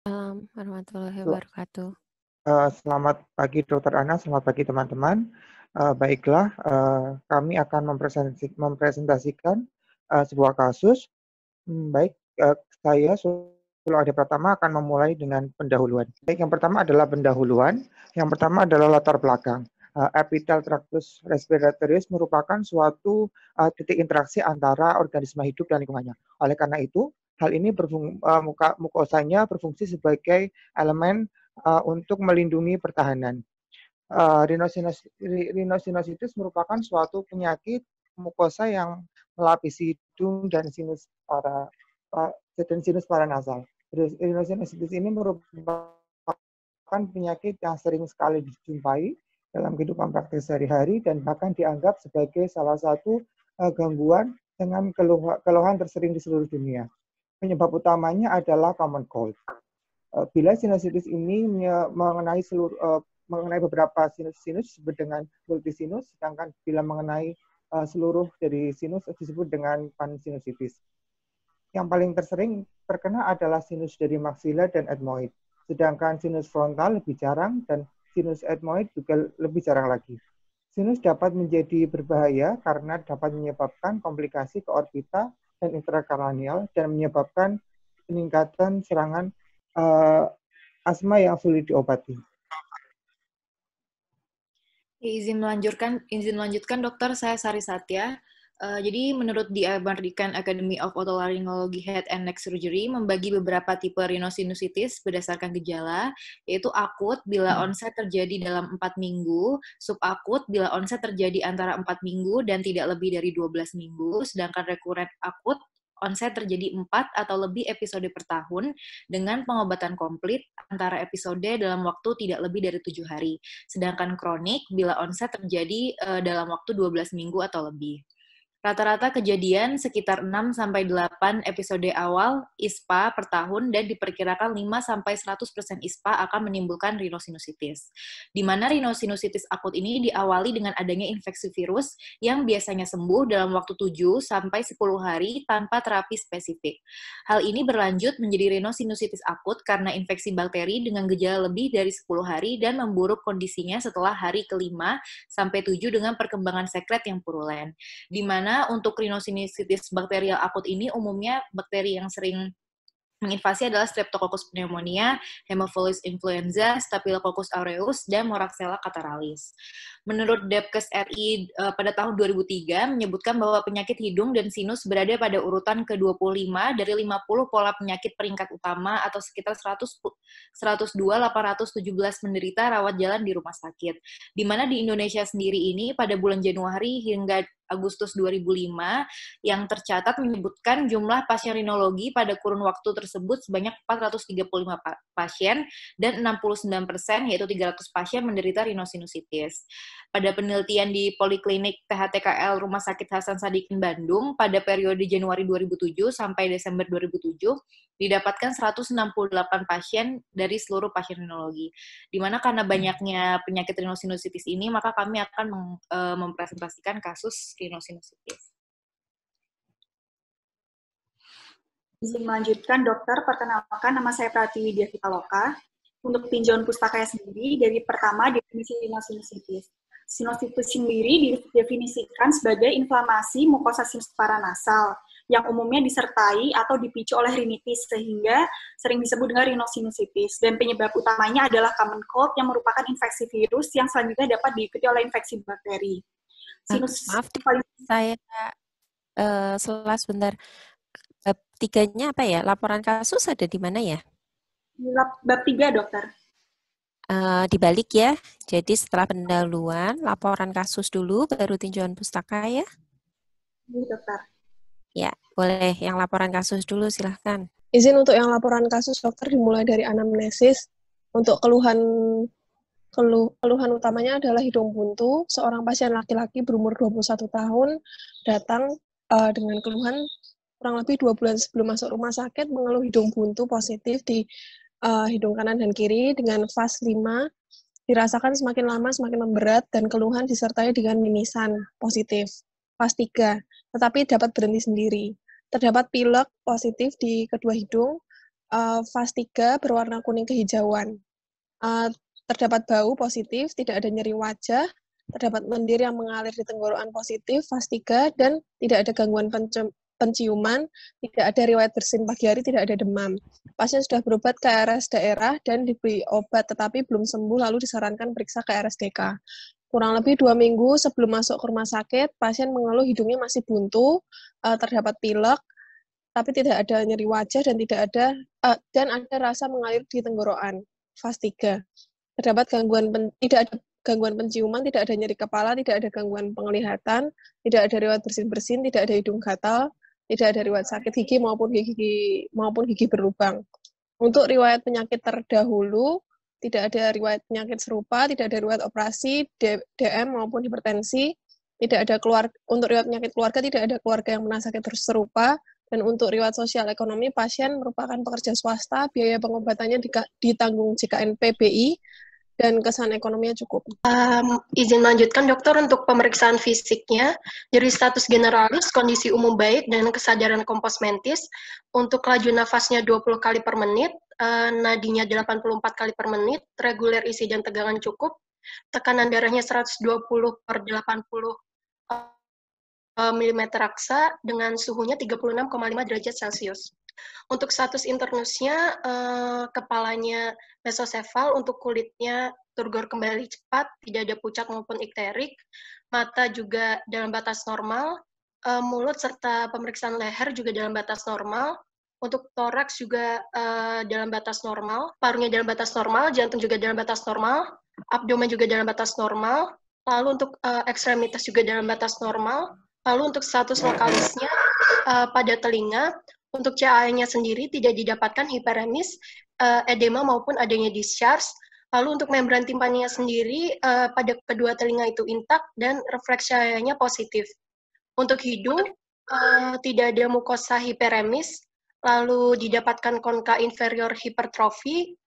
Assalamualaikum warahmatullahi wabarakatuh. Eh, selamat pagi Dokter Ana, selamat pagi teman-teman. Eh, baiklah, eh, kami akan mempresentasikan sebuah kasus. Hmm, baik, saya Pulau Ade pertama akan memulai dengan pendahuluan. Baik, yang pertama adalah pendahuluan. Yang pertama adalah latar belakang. Epithel epitel tractus respiratorius merupakan suatu titik interaksi antara organisme hidup dan lingkungannya. Oleh karena itu, Hal ini berfung, uh, muka, mukosanya berfungsi sebagai elemen uh, untuk melindungi pertahanan. Uh, eh, rhinosinos, rhinosinusitis merupakan suatu penyakit mukosa yang melapisi hidung dan sinus para uh, dan sinus paranasal. Rhinosinusitis ini merupakan penyakit yang sering sekali dijumpai dalam kehidupan praktis sehari-hari dan bahkan dianggap sebagai salah satu uh, gangguan dengan keluhan, keluhan tersering di seluruh dunia penyebab utamanya adalah common cold. Eh, bila sinusitis ini mengenai seluruh eh, mengenai beberapa sinus-sinus disebut dengan multisinus, sedangkan bila mengenai eh, seluruh dari sinus disebut dengan pansinusitis. Yang paling tersering terkena adalah sinus dari maxilla dan etmoid, sedangkan sinus frontal lebih jarang dan sinus etmoid juga lebih jarang lagi. Sinus dapat menjadi berbahaya karena dapat menyebabkan komplikasi ke orbita dan intrakranial dan menyebabkan peningkatan serangan uh, asma yang sulit diobati. Izin melanjutkan, izin melanjutkan dokter, saya Sari Satya. Eh, jadi menurut di American Academy of Otolaryngology Head and Neck Surgery membagi beberapa tipe rhinosinusitis berdasarkan gejala, yaitu akut bila hmm. onset terjadi dalam 4 minggu, subakut bila onset terjadi antara 4 minggu dan tidak lebih dari 12 minggu, sedangkan rekuren akut onset terjadi 4 atau lebih episode per tahun dengan pengobatan komplit antara episode dalam waktu tidak lebih dari tujuh hari. Sedangkan kronik bila onset terjadi uh, dalam waktu 12 minggu atau lebih. Rata-rata kejadian sekitar 6-8 episode awal ISPA per tahun dan diperkirakan 5-100% ISPA akan menimbulkan rhinosinusitis. Di mana rhinosinusitis akut ini diawali dengan adanya infeksi virus yang biasanya sembuh dalam waktu 7-10 hari tanpa terapi spesifik. Hal ini berlanjut menjadi rhinosinusitis akut karena infeksi bakteri dengan gejala lebih dari 10 hari dan memburuk kondisinya setelah hari kelima sampai 7 dengan perkembangan sekret yang purulen. Di mana mana untuk rhinosinusitis bakterial akut ini umumnya bakteri yang sering menginvasi adalah Streptococcus pneumonia, hemophilus influenza, Staphylococcus aureus, dan Moraxella cataralis. Menurut Depkes RI e, pada tahun 2003 menyebutkan bahwa penyakit hidung dan sinus berada pada urutan ke-25 dari 50 pola penyakit peringkat utama atau sekitar 100, 102 817 menderita rawat jalan di rumah sakit. Di mana di Indonesia sendiri ini pada bulan Januari hingga Agustus 2005 yang tercatat menyebutkan jumlah pasien rinologi pada kurun waktu tersebut sebanyak 435 pasien dan 69 persen yaitu 300 pasien menderita rhinosinusitis. Pada penelitian di Poliklinik THTKL Rumah Sakit Hasan Sadikin Bandung pada periode Januari 2007 sampai Desember 2007 didapatkan 168 pasien dari seluruh pasien rinologi. Dimana karena banyaknya penyakit rhinosinusitis ini, maka kami akan eh, mempresentasikan kasus spinosinositis. Izin melanjutkan dokter, perkenalkan nama saya Pratiwi Diavita Loka. Untuk tinjauan pustaka sendiri, dari pertama definisi sinusitis sinusitis sendiri didefinisikan sebagai inflamasi mukosa sinus paranasal yang umumnya disertai atau dipicu oleh rinitis sehingga sering disebut dengan sinusitis Dan penyebab utamanya adalah common cold yang merupakan infeksi virus yang selanjutnya dapat diikuti oleh infeksi bakteri. Terus maaf saya uh, eh, selas sebentar. Bab tiganya apa ya? Laporan kasus ada di mana ya? Bab, bab tiga dokter. Uh, dibalik ya. Jadi setelah pendahuluan, laporan kasus dulu, baru tinjauan pustaka ya. Ini iya, dokter. Ya, boleh. Yang laporan kasus dulu silahkan. Izin untuk yang laporan kasus dokter dimulai dari anamnesis. Untuk keluhan Keluh, keluhan utamanya adalah hidung buntu. Seorang pasien laki-laki berumur 21 tahun datang uh, dengan keluhan kurang lebih dua bulan sebelum masuk rumah sakit mengeluh hidung buntu positif di uh, hidung kanan dan kiri dengan fas 5 dirasakan semakin lama semakin memberat dan keluhan disertai dengan mimisan positif fas 3 tetapi dapat berhenti sendiri. Terdapat pilek positif di kedua hidung uh, fas 3 berwarna kuning kehijauan. Uh, Terdapat bau positif, tidak ada nyeri wajah, terdapat lendir yang mengalir di tenggorokan positif, fase 3, dan tidak ada gangguan penciuman, tidak ada riwayat bersin pagi hari, tidak ada demam. Pasien sudah berobat ke RS daerah dan diberi obat, tetapi belum sembuh, lalu disarankan periksa ke DK. Kurang lebih dua minggu sebelum masuk ke rumah sakit, pasien mengeluh hidungnya masih buntu, eh, terdapat pilek, tapi tidak ada nyeri wajah dan tidak ada eh, dan ada rasa mengalir di tenggorokan. Fase 3 terdapat gangguan pen, tidak ada gangguan penciuman, tidak ada nyeri kepala, tidak ada gangguan penglihatan, tidak ada riwayat bersin-bersin, tidak ada hidung gatal, tidak ada riwayat sakit gigi maupun gigi maupun gigi berlubang. Untuk riwayat penyakit terdahulu, tidak ada riwayat penyakit serupa, tidak ada riwayat operasi, DM maupun hipertensi, tidak ada keluar untuk riwayat penyakit keluarga tidak ada keluarga yang pernah sakit serupa dan untuk riwayat sosial ekonomi pasien merupakan pekerja swasta, biaya pengobatannya ditanggung JKN PBI dan kesan ekonominya cukup. Um, izin lanjutkan dokter untuk pemeriksaan fisiknya. Jadi status generalis, kondisi umum baik dan kesadaran kompos mentis. Untuk laju nafasnya 20 kali per menit, uh, nadinya 84 kali per menit, reguler isi dan tegangan cukup, tekanan darahnya 120 per 80 eh, mm raksa dengan suhunya 36,5 derajat Celcius. Untuk status internusnya, eh, kepalanya mesosefal, untuk kulitnya turgor kembali cepat, tidak ada pucat maupun ikterik, mata juga dalam batas normal, eh, mulut serta pemeriksaan leher juga dalam batas normal, untuk toraks juga eh, dalam batas normal, parunya dalam batas normal, jantung juga dalam batas normal, abdomen juga dalam batas normal, lalu untuk eh, ekstremitas juga dalam batas normal, lalu untuk status lokalisnya uh, pada telinga, untuk caa nya sendiri tidak didapatkan hiperemis, uh, edema maupun adanya discharge. Lalu untuk membran timpannya sendiri uh, pada kedua telinga itu intak dan refleks cahayanya positif. Untuk hidung uh, tidak ada mukosa hiperemis, lalu didapatkan konka inferior hipertrofi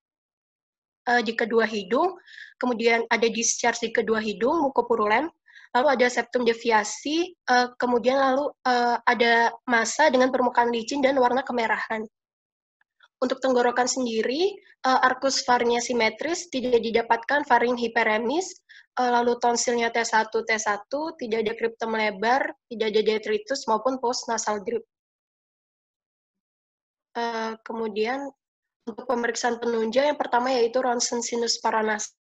uh, di kedua hidung, kemudian ada discharge di kedua hidung, mukopurulen, lalu ada septum deviasi, uh, kemudian lalu uh, ada massa dengan permukaan licin dan warna kemerahan. Untuk tenggorokan sendiri, uh, eh, arkus varnya simetris, tidak didapatkan faring hiperemis, uh, lalu tonsilnya T1, T1, tidak ada kriptum lebar tidak ada detritus maupun post nasal drip. Uh, kemudian untuk pemeriksaan penunjang yang pertama yaitu ronsen sinus paranasal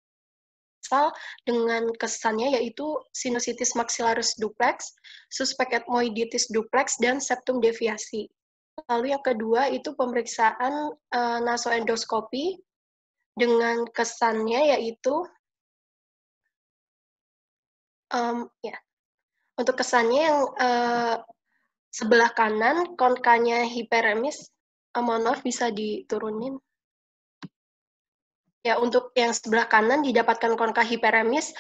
dengan kesannya yaitu sinusitis maxillaris duplex, suspek etmoiditis duplex, dan septum deviasi. Lalu yang kedua itu pemeriksaan uh, nasoendoskopi dengan kesannya yaitu um, ya. Untuk kesannya yang uh, sebelah kanan konkanya hiperemis, uh, bisa diturunin. Ya, untuk yang sebelah kanan didapatkan konka hiperemis,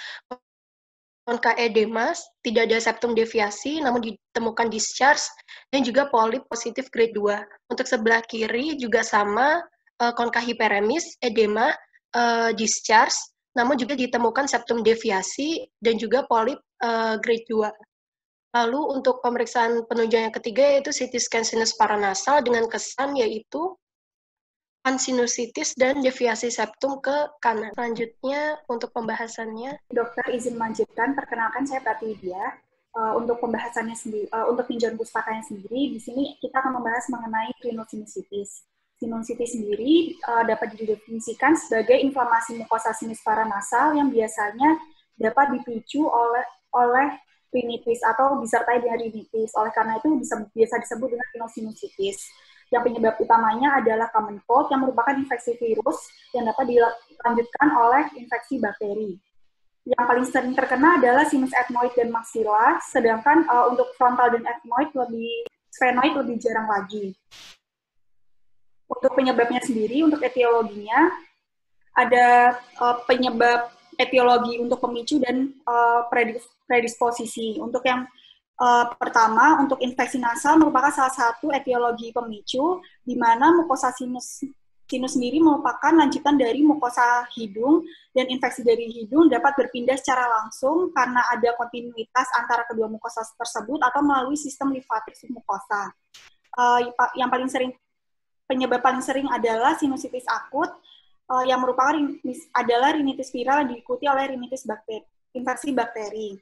konka edema, tidak ada septum deviasi, namun ditemukan discharge, dan juga polip positif grade 2. Untuk sebelah kiri juga sama, eh, konka hiperemis, edema, eh, discharge, namun juga ditemukan septum deviasi dan juga polip eh, grade 2. Lalu untuk pemeriksaan penunjang yang ketiga yaitu CT scan sinus paranasal dengan kesan yaitu pansinusitis dan deviasi septum ke kanan. Selanjutnya untuk pembahasannya, dokter izin melanjutkan. Perkenalkan saya Pratidia. Uh, eh, untuk pembahasannya sendiri, uh, eh, untuk tinjauan pustakanya sendiri, di sini kita akan membahas mengenai rhinosinusitis. Sinusitis sendiri uh, dapat didefinisikan sebagai inflamasi mukosa sinus paranasal yang biasanya dapat dipicu oleh oleh rinitis atau disertai dengan rinitis. Oleh karena itu bisa biasa disebut dengan sinusitis yang penyebab utamanya adalah common cold yang merupakan infeksi virus yang dapat dilanjutkan oleh infeksi bakteri. Yang paling sering terkena adalah sinus etmoid dan maxilla, sedangkan uh, untuk frontal dan etmoid lebih sphenoid lebih jarang lagi. Untuk penyebabnya sendiri, untuk etiologinya ada uh, penyebab etiologi untuk pemicu dan uh, predisposisi. Untuk yang Uh, pertama, untuk infeksi nasal merupakan salah satu etiologi pemicu, di mana mukosa sinus sinus sendiri merupakan lanjutan dari mukosa hidung dan infeksi dari hidung dapat berpindah secara langsung karena ada kontinuitas antara kedua mukosa tersebut atau melalui sistem lifatik submukosa. Uh, eh, yang paling sering penyebab paling sering adalah sinusitis akut uh, yang merupakan adalah rinitis viral yang diikuti oleh rinitis bakteri, infeksi bakteri.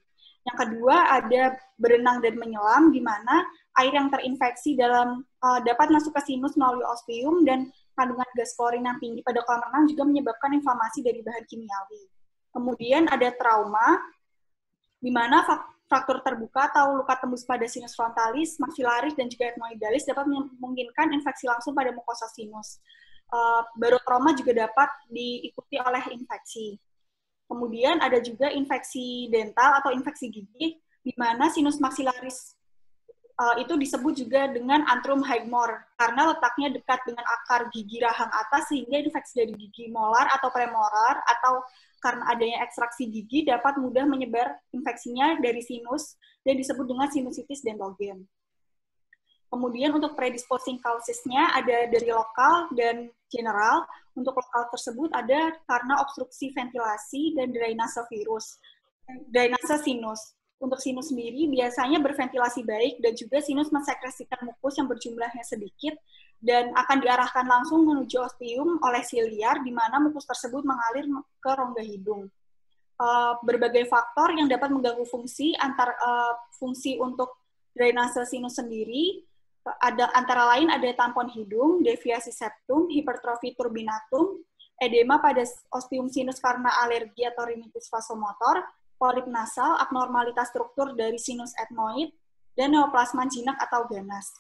Yang kedua ada berenang dan menyelam di mana air yang terinfeksi dalam uh, dapat masuk ke sinus melalui ostium dan kandungan gas klorin yang tinggi pada kolam renang juga menyebabkan inflamasi dari bahan kimiawi. Kemudian ada trauma di mana fraktur terbuka atau luka tembus pada sinus frontalis, maksilaris dan juga etmoidalis dapat memungkinkan infeksi langsung pada mukosa sinus. Uh, eh, baru trauma juga dapat diikuti oleh infeksi. Kemudian ada juga infeksi dental atau infeksi gigi, di mana sinus maksilaris uh, eh, itu disebut juga dengan antrum hygmore karena letaknya dekat dengan akar gigi rahang atas sehingga infeksi dari gigi molar atau premolar atau karena adanya ekstraksi gigi dapat mudah menyebar infeksinya dari sinus dan disebut dengan sinusitis dentogen. Kemudian untuk predisposing causes-nya ada dari lokal dan general. Untuk lokal tersebut ada karena obstruksi ventilasi dan drainase virus, drainase sinus. Untuk sinus sendiri biasanya berventilasi baik dan juga sinus mensekresikan mukus yang berjumlahnya sedikit dan akan diarahkan langsung menuju ostium oleh siliar di mana mukus tersebut mengalir ke rongga hidung. Eh, berbagai faktor yang dapat mengganggu fungsi antar eh, fungsi untuk drainase sinus sendiri ada antara lain ada tampon hidung, deviasi septum, hipertrofi turbinatum, edema pada ostium sinus karena alergi atau rinitis vasomotor, polip nasal, abnormalitas struktur dari sinus etmoid, dan neoplasma jinak atau ganas.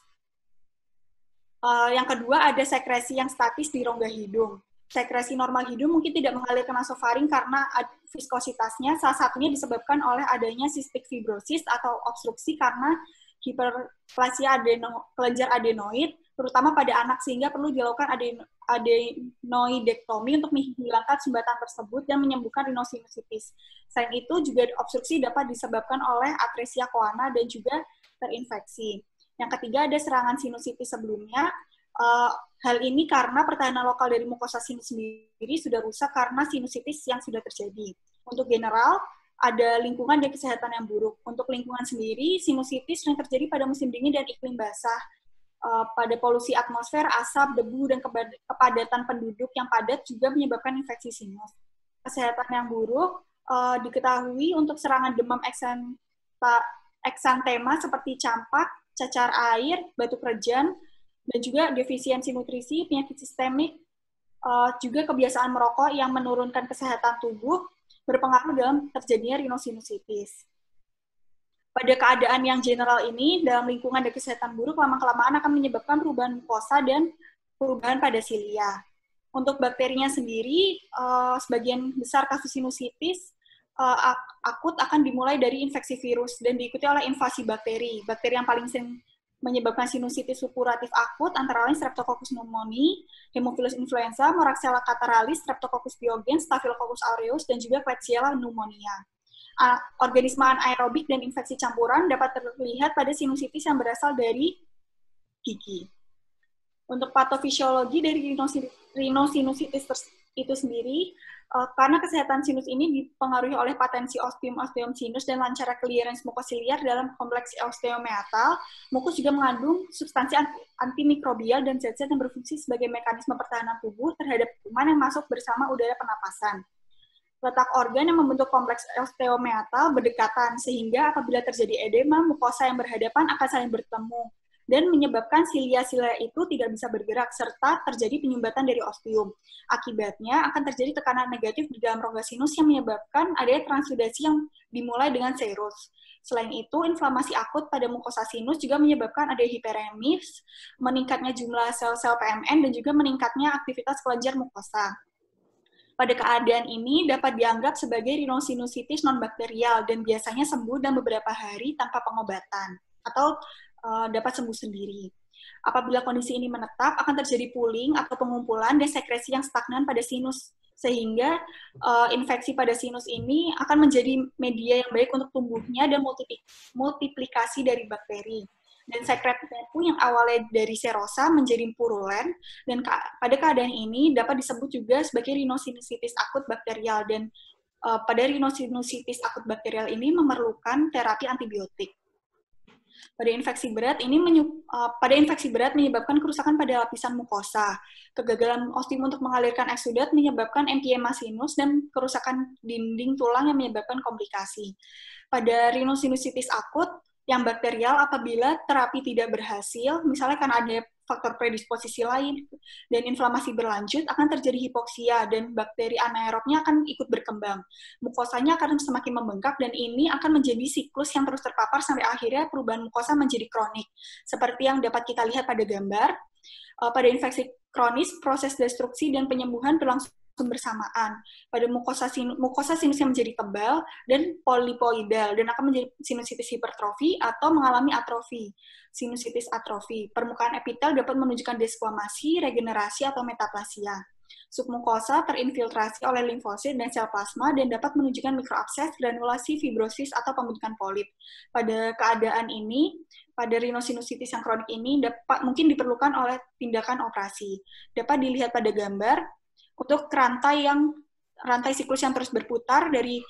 Uh, yang kedua ada sekresi yang statis di rongga hidung. Sekresi normal hidung mungkin tidak mengalir ke nasofaring karena viskositasnya salah satunya disebabkan oleh adanya cystic fibrosis atau obstruksi karena hiperplasia adeno, kelenjar adenoid, terutama pada anak sehingga perlu dilakukan adeno, adenoidektomi untuk menghilangkan sumbatan tersebut dan menyembuhkan rhinosinusitis. Selain itu juga obstruksi dapat disebabkan oleh atresia koana dan juga terinfeksi. Yang ketiga ada serangan sinusitis sebelumnya. Uh, hal ini karena pertahanan lokal dari mukosa sinus sendiri sudah rusak karena sinusitis yang sudah terjadi. Untuk general, ada lingkungan dan kesehatan yang buruk. Untuk lingkungan sendiri, sinusitis sering terjadi pada musim dingin dan iklim basah. Eh, pada polusi atmosfer, asap, debu, dan kepadatan penduduk yang padat juga menyebabkan infeksi sinus. Kesehatan yang buruk eh, diketahui untuk serangan demam eksantema seperti campak, cacar air, batuk rejan, dan juga defisiensi nutrisi, penyakit sistemik, eh, juga kebiasaan merokok yang menurunkan kesehatan tubuh, berpengaruh dalam terjadinya rhinosinusitis. Pada keadaan yang general ini, dalam lingkungan dan kesehatan buruk, lama-kelamaan akan menyebabkan perubahan mukosa dan perubahan pada silia. Untuk bakterinya sendiri, eh, sebagian besar kasus sinusitis eh, akut akan dimulai dari infeksi virus dan diikuti oleh invasi bakteri. Bakteri yang paling sering menyebabkan sinusitis supuratif akut antara lain Streptococcus pneumoniae, hemophilus influenza, Moraxella cataralis, Streptococcus pyogenes, Staphylococcus aureus, dan juga Klebsiella pneumonia. Organisme anaerobik dan infeksi campuran dapat terlihat pada sinusitis yang berasal dari gigi. Untuk patofisiologi dari rhinosinusitis itu sendiri, uh, karena kesehatan sinus ini dipengaruhi oleh patensi osteum osteum sinus dan lancar clearance mukosiliar dalam kompleks osteometal. Mukus juga mengandung substansi antimikrobial dan zat-zat yang berfungsi sebagai mekanisme pertahanan tubuh terhadap kuman yang masuk bersama udara penapasan. Letak organ yang membentuk kompleks osteometal berdekatan sehingga apabila terjadi edema, mukosa yang berhadapan akan saling bertemu dan menyebabkan silia-silia itu tidak bisa bergerak serta terjadi penyumbatan dari ostium. Akibatnya akan terjadi tekanan negatif di dalam rongga sinus yang menyebabkan adanya transudasi yang dimulai dengan serus. Selain itu, inflamasi akut pada mukosa sinus juga menyebabkan ada hiperemis, meningkatnya jumlah sel-sel PMN, dan juga meningkatnya aktivitas kelenjar mukosa. Pada keadaan ini dapat dianggap sebagai rhinosinusitis non bakterial dan biasanya sembuh dalam beberapa hari tanpa pengobatan atau uh, dapat sembuh sendiri. Apabila kondisi ini menetap, akan terjadi pooling atau pengumpulan dan sekresi yang stagnan pada sinus, sehingga uh, infeksi pada sinus ini akan menjadi media yang baik untuk tumbuhnya dan multiplikasi dari bakteri. Dan sekretnya pun yang awalnya dari serosa menjadi purulen, dan ke pada keadaan ini dapat disebut juga sebagai rhinosinusitis akut bakterial, dan uh, pada rhinosinusitis akut bakterial ini memerlukan terapi antibiotik. Pada infeksi berat ini menyu, uh, pada infeksi berat menyebabkan kerusakan pada lapisan mukosa. Kegagalan ostium untuk mengalirkan eksudat menyebabkan empiema sinus dan kerusakan dinding tulang yang menyebabkan komplikasi. Pada rhinosinusitis akut yang bakterial apabila terapi tidak berhasil, misalnya karena ada faktor predisposisi lain dan inflamasi berlanjut akan terjadi hipoksia dan bakteri anaerobnya akan ikut berkembang. Mukosanya akan semakin membengkak dan ini akan menjadi siklus yang terus terpapar sampai akhirnya perubahan mukosa menjadi kronik. Seperti yang dapat kita lihat pada gambar, eh, pada infeksi kronis proses destruksi dan penyembuhan berlangsung bersamaan. Pada mukosa sinus, mukosa sinusnya menjadi tebal dan polipoidal dan akan menjadi sinusitis hipertrofi atau mengalami atrofi, sinusitis atrofi. Permukaan epitel dapat menunjukkan desquamasi, regenerasi atau metaplasia. Submukosa terinfiltrasi oleh limfosit dan sel plasma dan dapat menunjukkan mikroabses, granulasi, fibrosis, atau pembentukan polip. Pada keadaan ini, pada rhinosinusitis yang kronik ini dapat mungkin diperlukan oleh tindakan operasi. Dapat dilihat pada gambar, untuk rantai yang rantai siklus yang terus berputar dari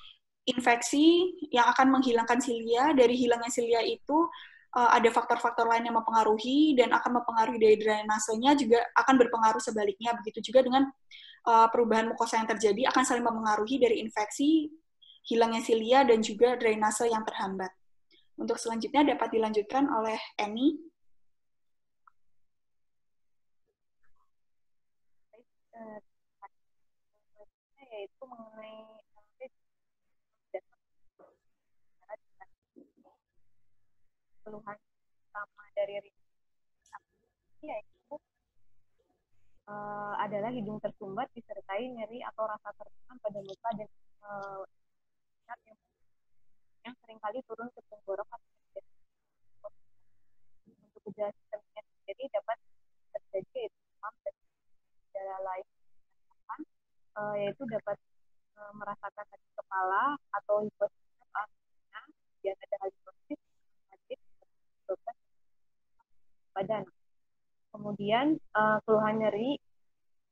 infeksi yang akan menghilangkan silia dari hilangnya silia itu uh, ada faktor-faktor lain yang mempengaruhi dan akan mempengaruhi dari drainasenya juga akan berpengaruh sebaliknya begitu juga dengan uh, perubahan mukosa yang terjadi akan saling mempengaruhi dari infeksi hilangnya silia dan juga drainase yang terhambat. Untuk selanjutnya dapat dilanjutkan oleh Uh yaitu mengenai dan keluhan utama dari yaitu uh, adalah hidung tersumbat disertai nyeri atau rasa tertekan pada muka dan uh, yang, yang seringkali turun ke tenggorokan untuk gejala sistemnya sendiri dapat terjadi demam dan gejala lain uh, yaitu dapat uh, merasakan sakit kepala atau hipotermia saat dan ada sakit pada badan. Kemudian uh, keluhan nyeri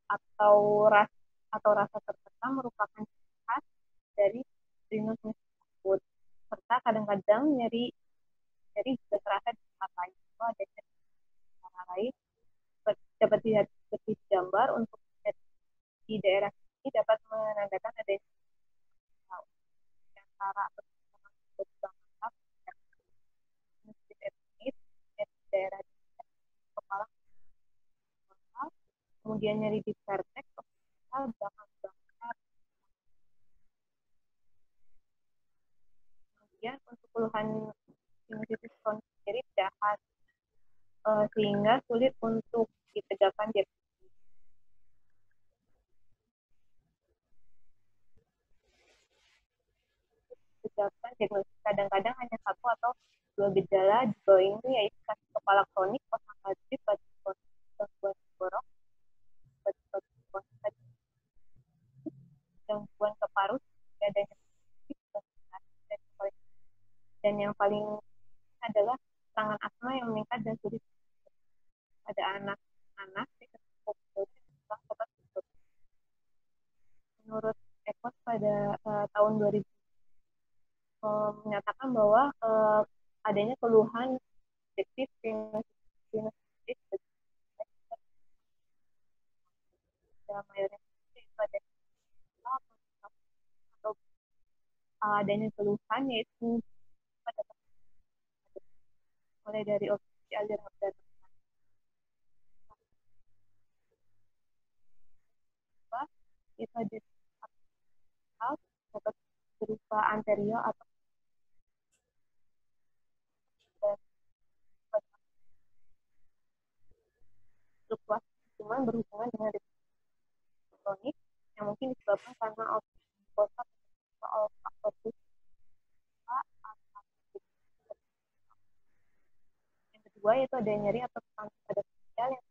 atau ras atau rasa tertekan merupakan khas dari rinus tersebut serta kadang-kadang nyeri nyeri juga terasa di tempat lain itu ada nyeri cara lain dapat dilihat seperti gambar untuk di daerah ini dapat menandakan ada antara masjid etnis daerah kepala kemudian nyari di kepala belakang bakar kemudian untuk puluhan sinusitis kronis sendiri jahat eh, sehingga sulit untuk ditegakkan dapat diagnosis kadang-kadang hanya satu atau dua gejala di bawah ini yaitu sakit kepala kronik, kosong kardit, batuk kronik, gangguan borok, batuk gangguan ke paru, dan dan yang paling adalah tangan asma yang meningkat dan sulit pada anak-anak menurut Ekos pada uh, tahun 2000 Eh, menyatakan bahwa uh, adanya keluhan objektif atau eh, adanya keluhan yaitu pada mulai dari opsi aliran dan itu ada atau berupa anterior atau fluktuasi cuman berhubungan dengan tektonik yang mungkin disebabkan karena kota yang kedua yaitu ada nyeri atau tekanan pada sosial yang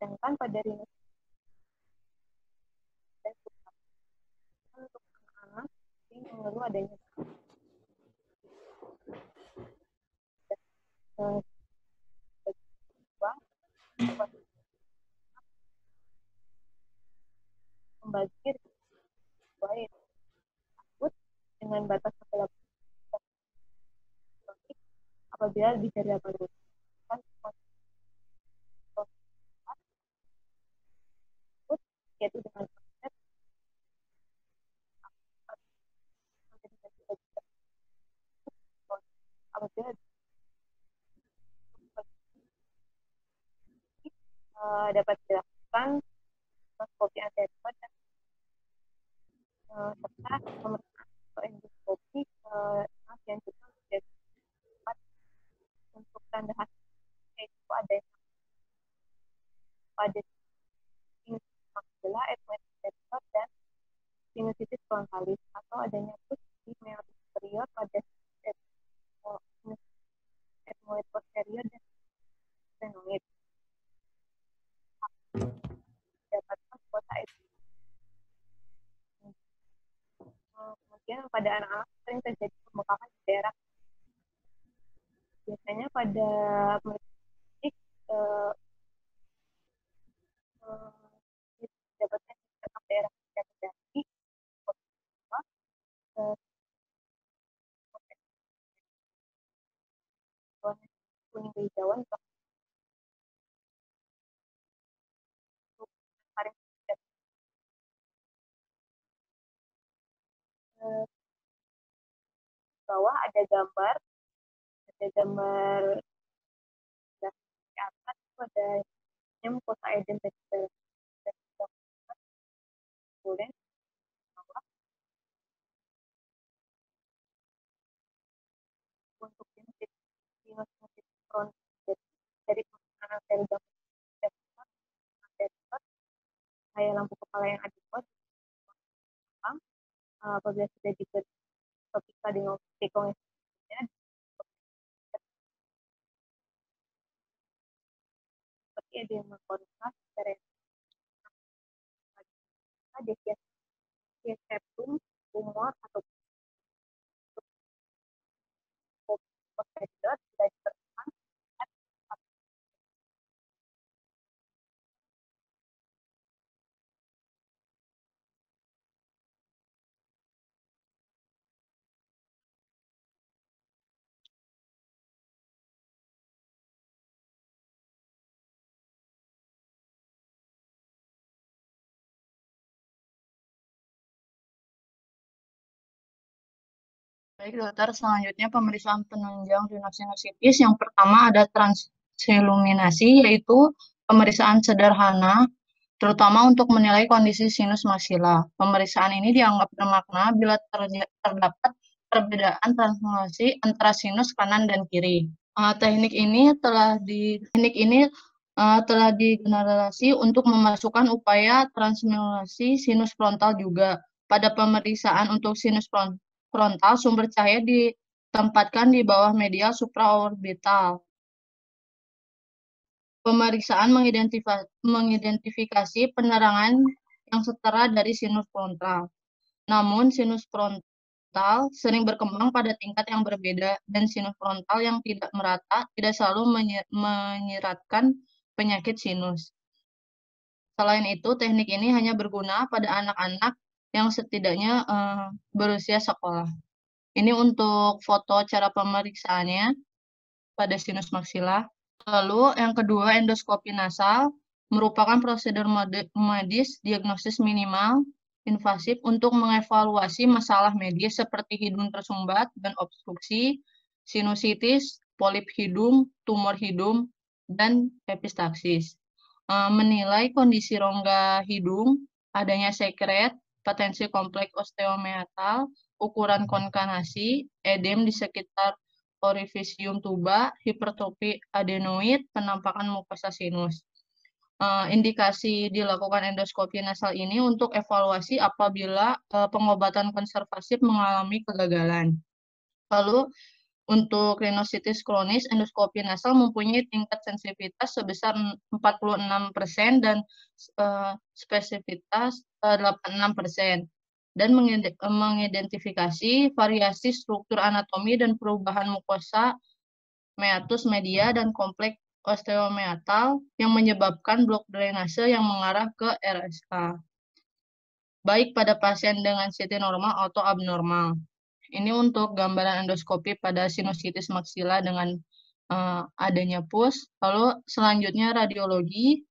sedangkan pada rinus dan untuk anak-anak yang mengeluh adanya membagi baik takut dengan batas kepala apabila bicara pada yaitu dengan eh, dapat dilakukan endoskopi eh, anterior dan eh, serta pemeriksaan endoskopi yang juga dapat untuk tanda hasil yaitu ada pada adalah etmosis episode dan sinusitis frontalis atau adanya pus di meiosis superior pada etmoid posterior dan senoid. Dapatkan kuota Kemudian pada anak-anak sering terjadi pembekakan di daerah. Biasanya pada mereka eh, eh, daerah kendati eh, kuning kehijauan eh, bawah ada gambar ada gambar atas itu ada yang kota identitas students untuk jadi dari pengenalan saya lampu kepala yang ada buat apabila sudah dibuat topika dengan seperti ada yang ada hias septum, tumor atau dot Baik dokter, selanjutnya pemeriksaan penunjang rhinosinusitis. Yang pertama ada transiluminasi, yaitu pemeriksaan sederhana, terutama untuk menilai kondisi sinus maxilla. Pemeriksaan ini dianggap bermakna bila terdapat perbedaan transmisi antara sinus kanan dan kiri. Uh, teknik ini telah di teknik ini uh, telah digenerasi untuk memasukkan upaya transmilasi sinus frontal juga. Pada pemeriksaan untuk sinus frontal frontal, sumber cahaya ditempatkan di bawah media supraorbital. Pemeriksaan mengidentifikasi penerangan yang setara dari sinus frontal. Namun, sinus frontal sering berkembang pada tingkat yang berbeda, dan sinus frontal yang tidak merata tidak selalu menyiratkan penyakit sinus. Selain itu, teknik ini hanya berguna pada anak-anak yang setidaknya uh, berusia sekolah. Ini untuk foto cara pemeriksaannya pada sinus maksila. Lalu yang kedua endoskopi nasal merupakan prosedur medis diagnosis minimal invasif untuk mengevaluasi masalah medis seperti hidung tersumbat dan obstruksi, sinusitis, polip hidung, tumor hidung, dan epistaksis. Eh, menilai kondisi rongga hidung, adanya sekret, potensi kompleks osteometal, ukuran konkanasi, edem di sekitar orifisium tuba, hipertopi adenoid, penampakan mukosa sinus. Eh, indikasi dilakukan endoskopi nasal ini untuk evaluasi apabila eh, pengobatan konservatif mengalami kegagalan. Lalu untuk rhinositis kronis, endoskopi nasal mempunyai tingkat sensitivitas sebesar 46% dan eh, spesifitas 86% eh, dan mengidentifikasi variasi struktur anatomi dan perubahan mukosa meatus media dan kompleks osteomeatal yang menyebabkan blok drainase yang mengarah ke RSK, baik pada pasien dengan CT normal atau abnormal. Ini untuk gambaran endoskopi pada sinusitis maksila dengan uh, adanya pus. Lalu selanjutnya radiologi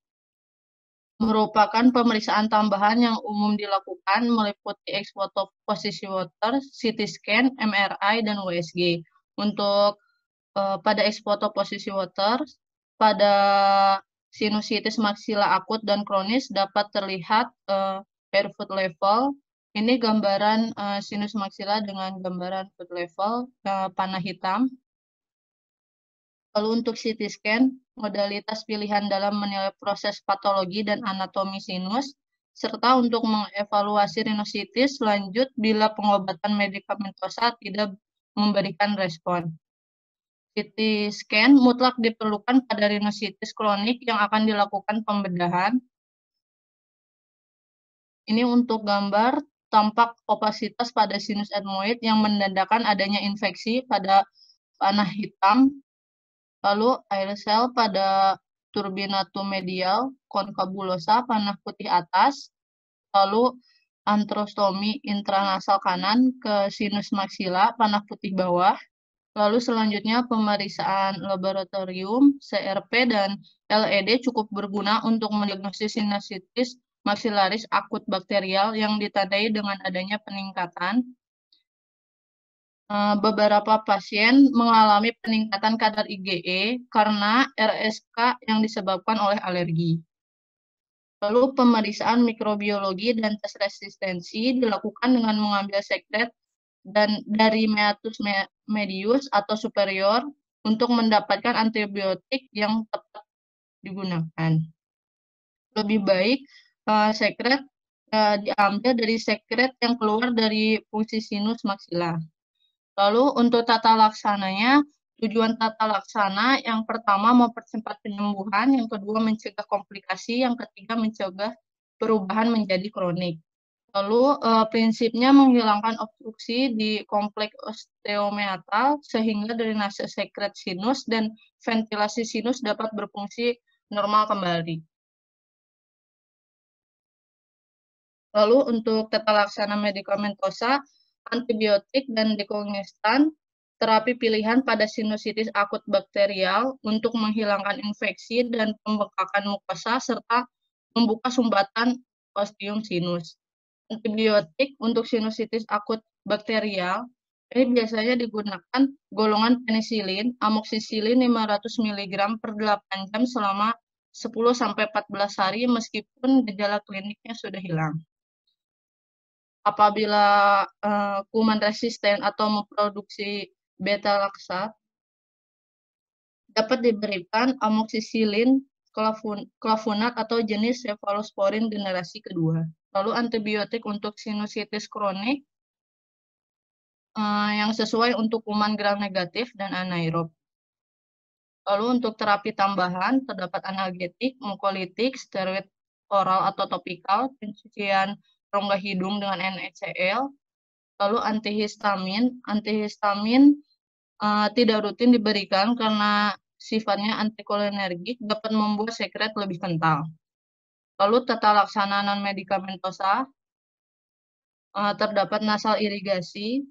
merupakan pemeriksaan tambahan yang umum dilakukan meliputi X photo posisi water, CT scan, MRI, dan USG. Untuk uh, pada X photo posisi water, pada sinusitis maksila akut dan kronis dapat terlihat uh, barefoot level, ini gambaran uh, sinus maksila dengan gambaran food level uh, panah hitam. Lalu untuk CT scan, modalitas pilihan dalam menilai proses patologi dan anatomi sinus, serta untuk mengevaluasi rhinositis lanjut bila pengobatan medikamentosa tidak memberikan respon. CT scan mutlak diperlukan pada rhinositis kronik yang akan dilakukan pembedahan, ini untuk gambar tampak opasitas pada sinus etmoid yang menandakan adanya infeksi pada panah hitam, lalu air sel pada turbinatum medial, konkabulosa, panah putih atas, lalu antrostomi intranasal kanan ke sinus maksila, panah putih bawah, Lalu selanjutnya pemeriksaan laboratorium, CRP, dan LED cukup berguna untuk mendiagnosis sinusitis maksilaris akut bakterial yang ditandai dengan adanya peningkatan. Eh, beberapa pasien mengalami peningkatan kadar IgE karena RSK yang disebabkan oleh alergi. Lalu pemeriksaan mikrobiologi dan tes resistensi dilakukan dengan mengambil sekret dan dari meatus medius atau superior untuk mendapatkan antibiotik yang tepat digunakan. Lebih baik Eh, sekret uh, diambil dari sekret yang keluar dari fungsi sinus maksila. Lalu untuk tata laksananya, tujuan tata laksana yang pertama mempercepat penyembuhan, yang kedua mencegah komplikasi, yang ketiga mencegah perubahan menjadi kronik. Lalu uh, prinsipnya menghilangkan obstruksi di kompleks osteometal sehingga drainase sekret sinus dan ventilasi sinus dapat berfungsi normal kembali. Lalu untuk tata laksana medikamentosa, antibiotik dan dekongestan, terapi pilihan pada sinusitis akut bakterial untuk menghilangkan infeksi dan pembekakan mukosa serta membuka sumbatan ostium sinus. Antibiotik untuk sinusitis akut bakterial ini eh, biasanya digunakan golongan penisilin, amoksisilin 500 mg per 8 jam selama 10 sampai 14 hari meskipun gejala kliniknya sudah hilang apabila uh, kuman resisten atau memproduksi beta laksat dapat diberikan amoksisilin klavun, atau jenis cefalosporin generasi kedua. Lalu antibiotik untuk sinusitis kronik uh, yang sesuai untuk kuman gram negatif dan anaerob. Lalu untuk terapi tambahan terdapat analgetik, mukolitik, steroid oral atau topikal, pencucian rongga hidung dengan NaCl. E lalu antihistamin, antihistamin uh, tidak rutin diberikan karena sifatnya antikolinergik dapat membuat sekret lebih kental. Lalu tata laksana non medikamentosa uh, eh, terdapat nasal irigasi.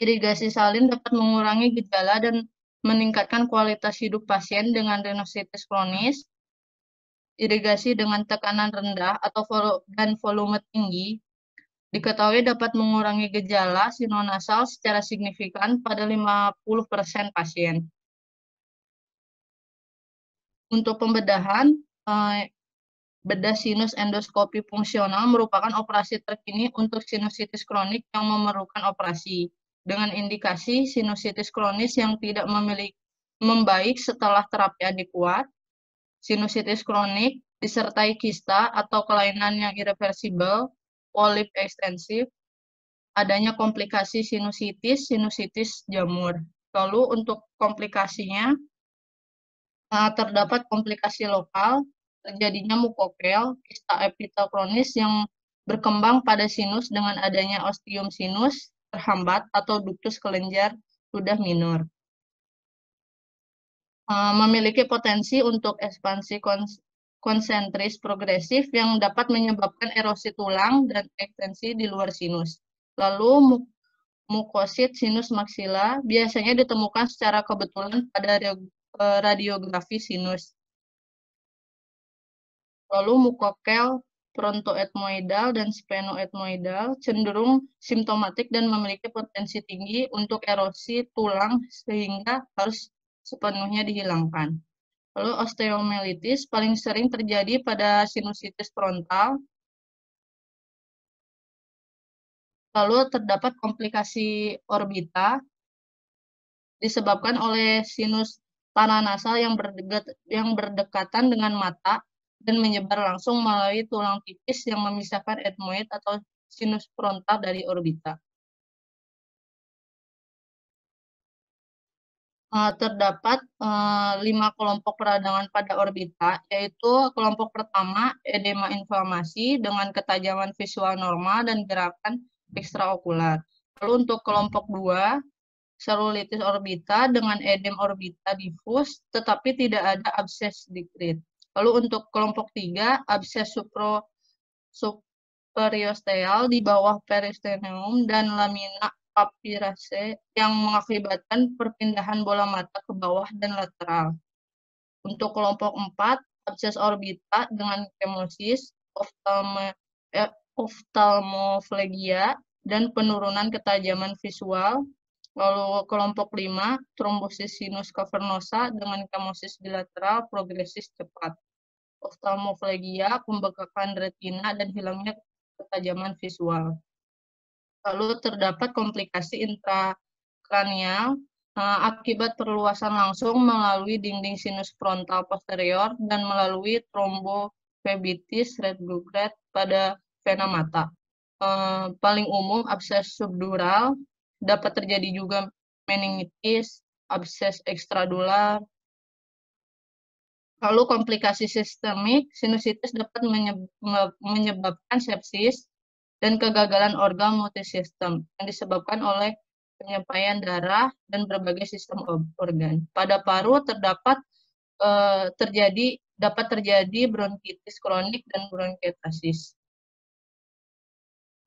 Irigasi salin dapat mengurangi gejala dan meningkatkan kualitas hidup pasien dengan rhinositis kronis irigasi dengan tekanan rendah atau vol dan volume tinggi diketahui dapat mengurangi gejala sinonasal secara signifikan pada 50% pasien. Untuk pembedahan, eh, bedah sinus endoskopi fungsional merupakan operasi terkini untuk sinusitis kronik yang memerlukan operasi dengan indikasi sinusitis kronis yang tidak memiliki membaik setelah terapi adekuat, sinusitis kronik, disertai kista atau kelainan yang irreversibel, polip ekstensif, adanya komplikasi sinusitis, sinusitis jamur. Lalu untuk komplikasinya, eh, terdapat komplikasi lokal, terjadinya mukokel, kista epitel kronis yang berkembang pada sinus dengan adanya ostium sinus, terhambat, atau duktus kelenjar sudah minor. Eh, memiliki potensi untuk ekspansi konsentris progresif yang dapat menyebabkan erosi tulang dan ekstensi di luar sinus. Lalu mukosit sinus maksila biasanya ditemukan secara kebetulan pada eh, radiografi sinus. Lalu mukokel frontoetmoidal dan spenoetmoidal cenderung simptomatik dan memiliki potensi tinggi untuk erosi tulang sehingga harus sepenuhnya dihilangkan. Lalu osteomelitis paling sering terjadi pada sinusitis frontal. Lalu terdapat komplikasi orbita disebabkan oleh sinus tanah yang, berdekat, yang berdekatan dengan mata dan menyebar langsung melalui tulang tipis yang memisahkan etmoid atau sinus frontal dari orbita. Eh, terdapat eh, lima kelompok peradangan pada orbita, yaitu kelompok pertama edema inflamasi dengan ketajaman visual normal dan gerakan ekstraokular. Lalu untuk kelompok dua serulitis orbita dengan edem orbita difus, tetapi tidak ada abses dikrit. Lalu untuk kelompok tiga abses supro, periosteal di bawah peristeneum dan lamina papirase yang mengakibatkan perpindahan bola mata ke bawah dan lateral. Untuk kelompok 4, abses orbita dengan kemosis, oftalme, eh, oftalmoflegia, dan penurunan ketajaman visual. Lalu kelompok 5, trombosis sinus cavernosa dengan kemosis bilateral progresis cepat. Oftalmoflegia, pembekakan retina, dan hilangnya ketajaman visual lalu terdapat komplikasi intrakranial uh, akibat perluasan langsung melalui dinding sinus frontal posterior dan melalui trombofebitis red blood pada vena mata. Uh, paling umum abses subdural dapat terjadi juga meningitis, abses ekstradular. Lalu komplikasi sistemik sinusitis dapat menyebabkan sepsis dan kegagalan organ multisistem yang disebabkan oleh penyampaian darah dan berbagai sistem organ. Pada paru terdapat e, terjadi dapat terjadi bronkitis kronik dan bronkitasis.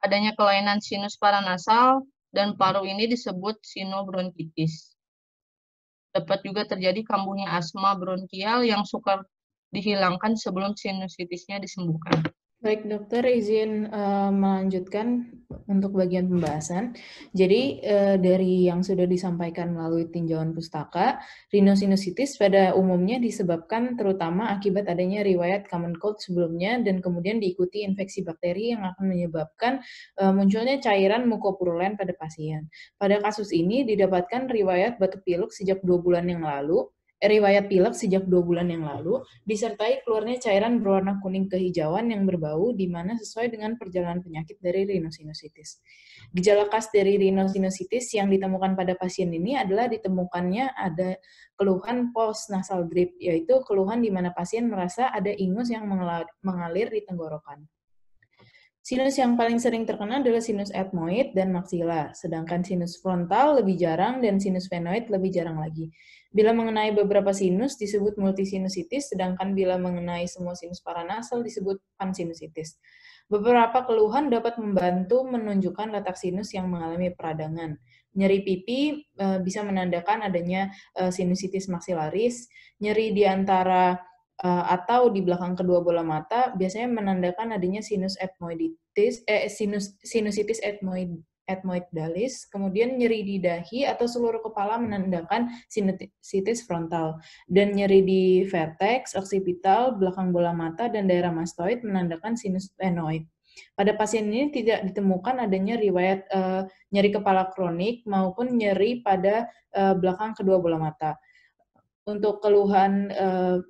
Adanya kelainan sinus paranasal dan paru ini disebut sinobronkitis. Dapat juga terjadi kambuhnya asma bronkial yang sukar dihilangkan sebelum sinusitisnya disembuhkan. Baik dokter, izin uh, melanjutkan untuk bagian pembahasan. Jadi uh, dari yang sudah disampaikan melalui tinjauan pustaka, rhinosinusitis pada umumnya disebabkan terutama akibat adanya riwayat common cold sebelumnya dan kemudian diikuti infeksi bakteri yang akan menyebabkan uh, munculnya cairan mukopurulen pada pasien. Pada kasus ini didapatkan riwayat batuk pilek sejak dua bulan yang lalu riwayat pilek sejak dua bulan yang lalu, disertai keluarnya cairan berwarna kuning kehijauan yang berbau, di mana sesuai dengan perjalanan penyakit dari rhinosinusitis. Gejala khas dari rhinosinusitis yang ditemukan pada pasien ini adalah ditemukannya ada keluhan post nasal drip, yaitu keluhan di mana pasien merasa ada ingus yang mengalir di tenggorokan. Sinus yang paling sering terkena adalah sinus etmoid dan maxilla, sedangkan sinus frontal lebih jarang dan sinus fenoid lebih jarang lagi. Bila mengenai beberapa sinus disebut multisinusitis, sedangkan bila mengenai semua sinus paranasal disebut pansinusitis. Beberapa keluhan dapat membantu menunjukkan letak sinus yang mengalami peradangan. Nyeri pipi e, bisa menandakan adanya e, sinusitis maksilaris, nyeri di antara e, atau di belakang kedua bola mata biasanya menandakan adanya sinus etmoiditis eh sinus sinusitis etmoid etmoid dalis, kemudian nyeri di dahi atau seluruh kepala menandakan sinusitis frontal, dan nyeri di vertex, oksipital, belakang bola mata, dan daerah mastoid menandakan sinus enoid. Pada pasien ini tidak ditemukan adanya riwayat uh, nyeri kepala kronik maupun nyeri pada uh, belakang kedua bola mata. Untuk keluhan uh,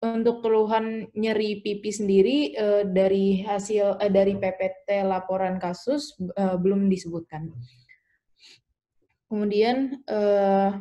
untuk keluhan nyeri pipi sendiri uh, dari hasil uh, dari PPT laporan kasus uh, belum disebutkan. Kemudian uh,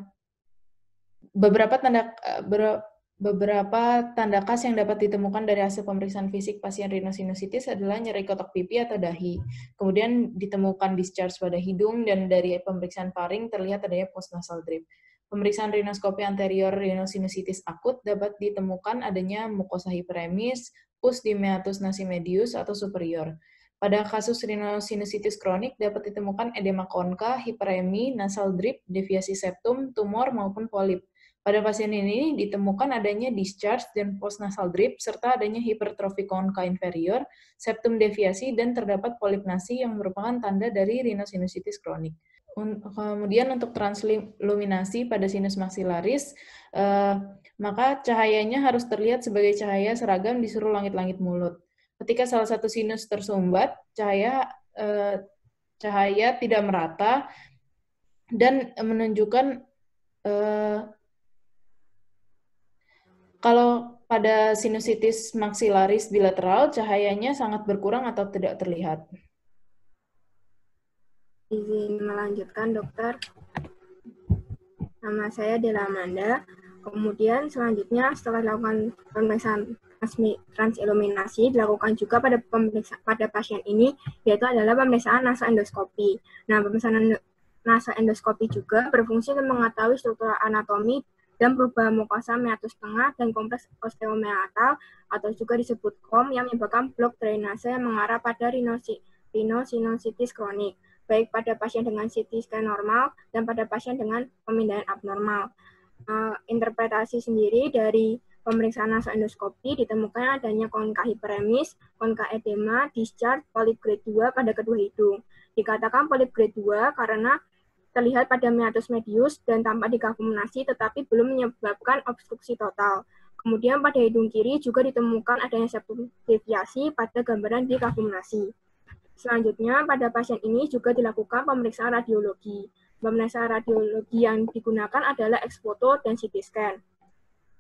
beberapa tanda uh, ber, beberapa tanda khas yang dapat ditemukan dari hasil pemeriksaan fisik pasien rhinosinusitis adalah nyeri kotak pipi atau dahi. Kemudian ditemukan discharge pada hidung dan dari pemeriksaan faring terlihat adanya nasal drip. Pemeriksaan rhinoscopy anterior rhinosinusitis akut dapat ditemukan adanya mukosa hiperemis, pus-dimeatus nasi medius atau superior. Pada kasus rhinosinusitis kronik dapat ditemukan edema konka, hiperemi, nasal drip, deviasi septum, tumor maupun polip. Pada pasien ini ditemukan adanya discharge dan nasal drip serta adanya hipertrofi konka inferior, septum deviasi dan terdapat polip nasi yang merupakan tanda dari rhinosinusitis kronik. Kemudian untuk transluminasi pada sinus maksilaris, uh, eh, maka cahayanya harus terlihat sebagai cahaya seragam di seluruh langit-langit mulut. Ketika salah satu sinus tersumbat, cahaya uh, cahaya tidak merata dan menunjukkan uh, kalau pada sinusitis maksilaris bilateral cahayanya sangat berkurang atau tidak terlihat izin melanjutkan dokter. Nama saya Dela Amanda. Kemudian selanjutnya setelah dilakukan pemeriksaan transiluminasi dilakukan juga pada pemeriksa, pada pasien ini yaitu adalah pemeriksaan endoskopi Nah, pemeriksaan endoskopi juga berfungsi untuk mengetahui struktur anatomi dan perubahan mukosa meatus tengah dan kompleks osteomeatal atau juga disebut KOM yang menyebabkan blok drainase yang mengarah pada rhinosinusitis kronik baik pada pasien dengan CT scan normal dan pada pasien dengan pemindahan abnormal. Uh, interpretasi sendiri dari pemeriksaan endoskopi ditemukan adanya konka hiperemis, konka edema, discharge, polip grade 2 pada kedua hidung. Dikatakan polip grade 2 karena terlihat pada meatus medius dan tampak dikakumulasi tetapi belum menyebabkan obstruksi total. Kemudian pada hidung kiri juga ditemukan adanya septum deviasi pada gambaran dikakumulasi. Selanjutnya, pada pasien ini juga dilakukan pemeriksaan radiologi. Pemeriksaan radiologi yang digunakan adalah X-foto dan CT scan.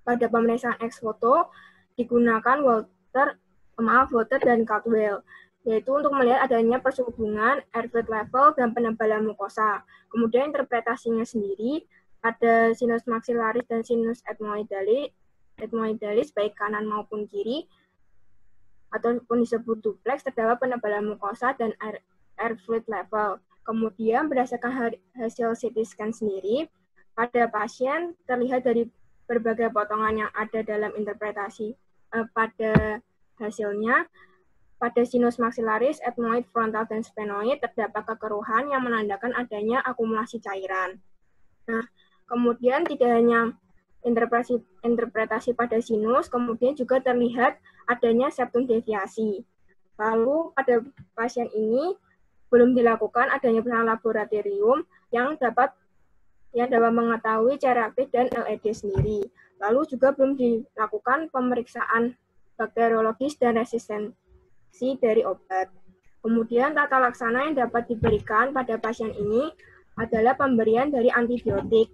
Pada pemeriksaan X-foto digunakan Walter, maaf, Walter dan Caldwell, yaitu untuk melihat adanya persubungan air level, dan penebalan mukosa. Kemudian interpretasinya sendiri, ada sinus maksilaris dan sinus etmoidalis, etmoidalis baik kanan maupun kiri, ataupun disebut duplex terdapat penebalan mukosa dan air, air fluid level. Kemudian berdasarkan hasil CT scan sendiri, pada pasien terlihat dari berbagai potongan yang ada dalam interpretasi eh, pada hasilnya pada sinus maksilaris, etmoid, frontal, dan sphenoid terdapat kekeruhan yang menandakan adanya akumulasi cairan. Nah, kemudian tidak hanya interpretasi, interpretasi pada sinus, kemudian juga terlihat adanya septum deviasi. Lalu pada pasien ini belum dilakukan adanya penelitian laboratorium yang dapat yang dapat mengetahui cara aktif dan LED sendiri. Lalu juga belum dilakukan pemeriksaan bakteriologis dan resistensi dari obat. Kemudian tata laksana yang dapat diberikan pada pasien ini adalah pemberian dari antibiotik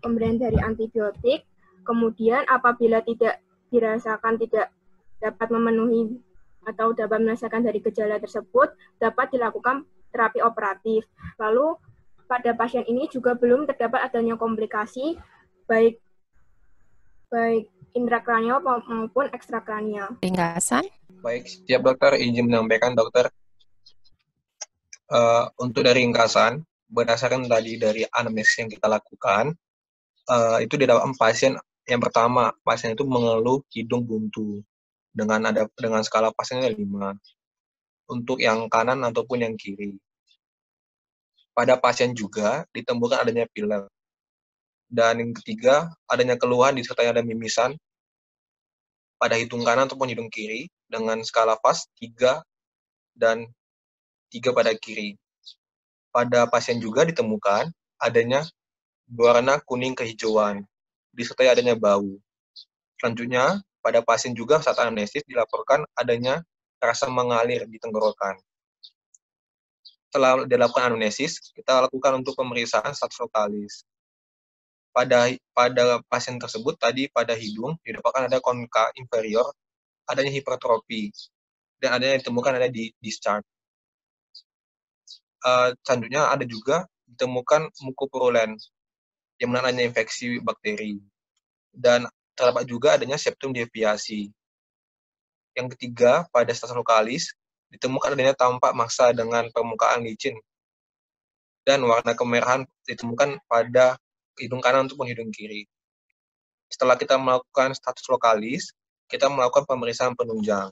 pemberian dari antibiotik. Kemudian apabila tidak dirasakan tidak dapat memenuhi atau dapat merasakan dari gejala tersebut, dapat dilakukan terapi operatif. Lalu pada pasien ini juga belum terdapat adanya komplikasi baik baik intrakranial maupun ekstrakranial. Ringkasan. Baik, siap dokter. Izin menyampaikan dokter. Uh, untuk dari ringkasan, berdasarkan tadi dari anamnesis yang kita lakukan, uh, itu didapatkan pasien yang pertama, pasien itu mengeluh hidung buntu dengan ada dengan skala pasiennya 5 untuk yang kanan ataupun yang kiri. Pada pasien juga ditemukan adanya pilek. Dan yang ketiga, adanya keluhan disertai ada mimisan pada hidung kanan ataupun hidung kiri dengan skala pas 3 dan 3 pada kiri pada pasien juga ditemukan adanya warna kuning kehijauan, disertai adanya bau. Selanjutnya, pada pasien juga saat anamnesis dilaporkan adanya rasa mengalir di tenggorokan. Setelah dilakukan anamnesis, kita lakukan untuk pemeriksaan status lokalis. Pada pada pasien tersebut tadi pada hidung didapatkan ada konka inferior, adanya hipertrofi dan adanya ditemukan ada di discharge uh, candunya ada juga ditemukan mukopurulen yang menandanya infeksi bakteri dan terdapat juga adanya septum deviasi. Yang ketiga, pada status lokalis ditemukan adanya tampak maksa dengan permukaan licin dan warna kemerahan ditemukan pada hidung kanan ataupun hidung kiri. Setelah kita melakukan status lokalis, kita melakukan pemeriksaan penunjang.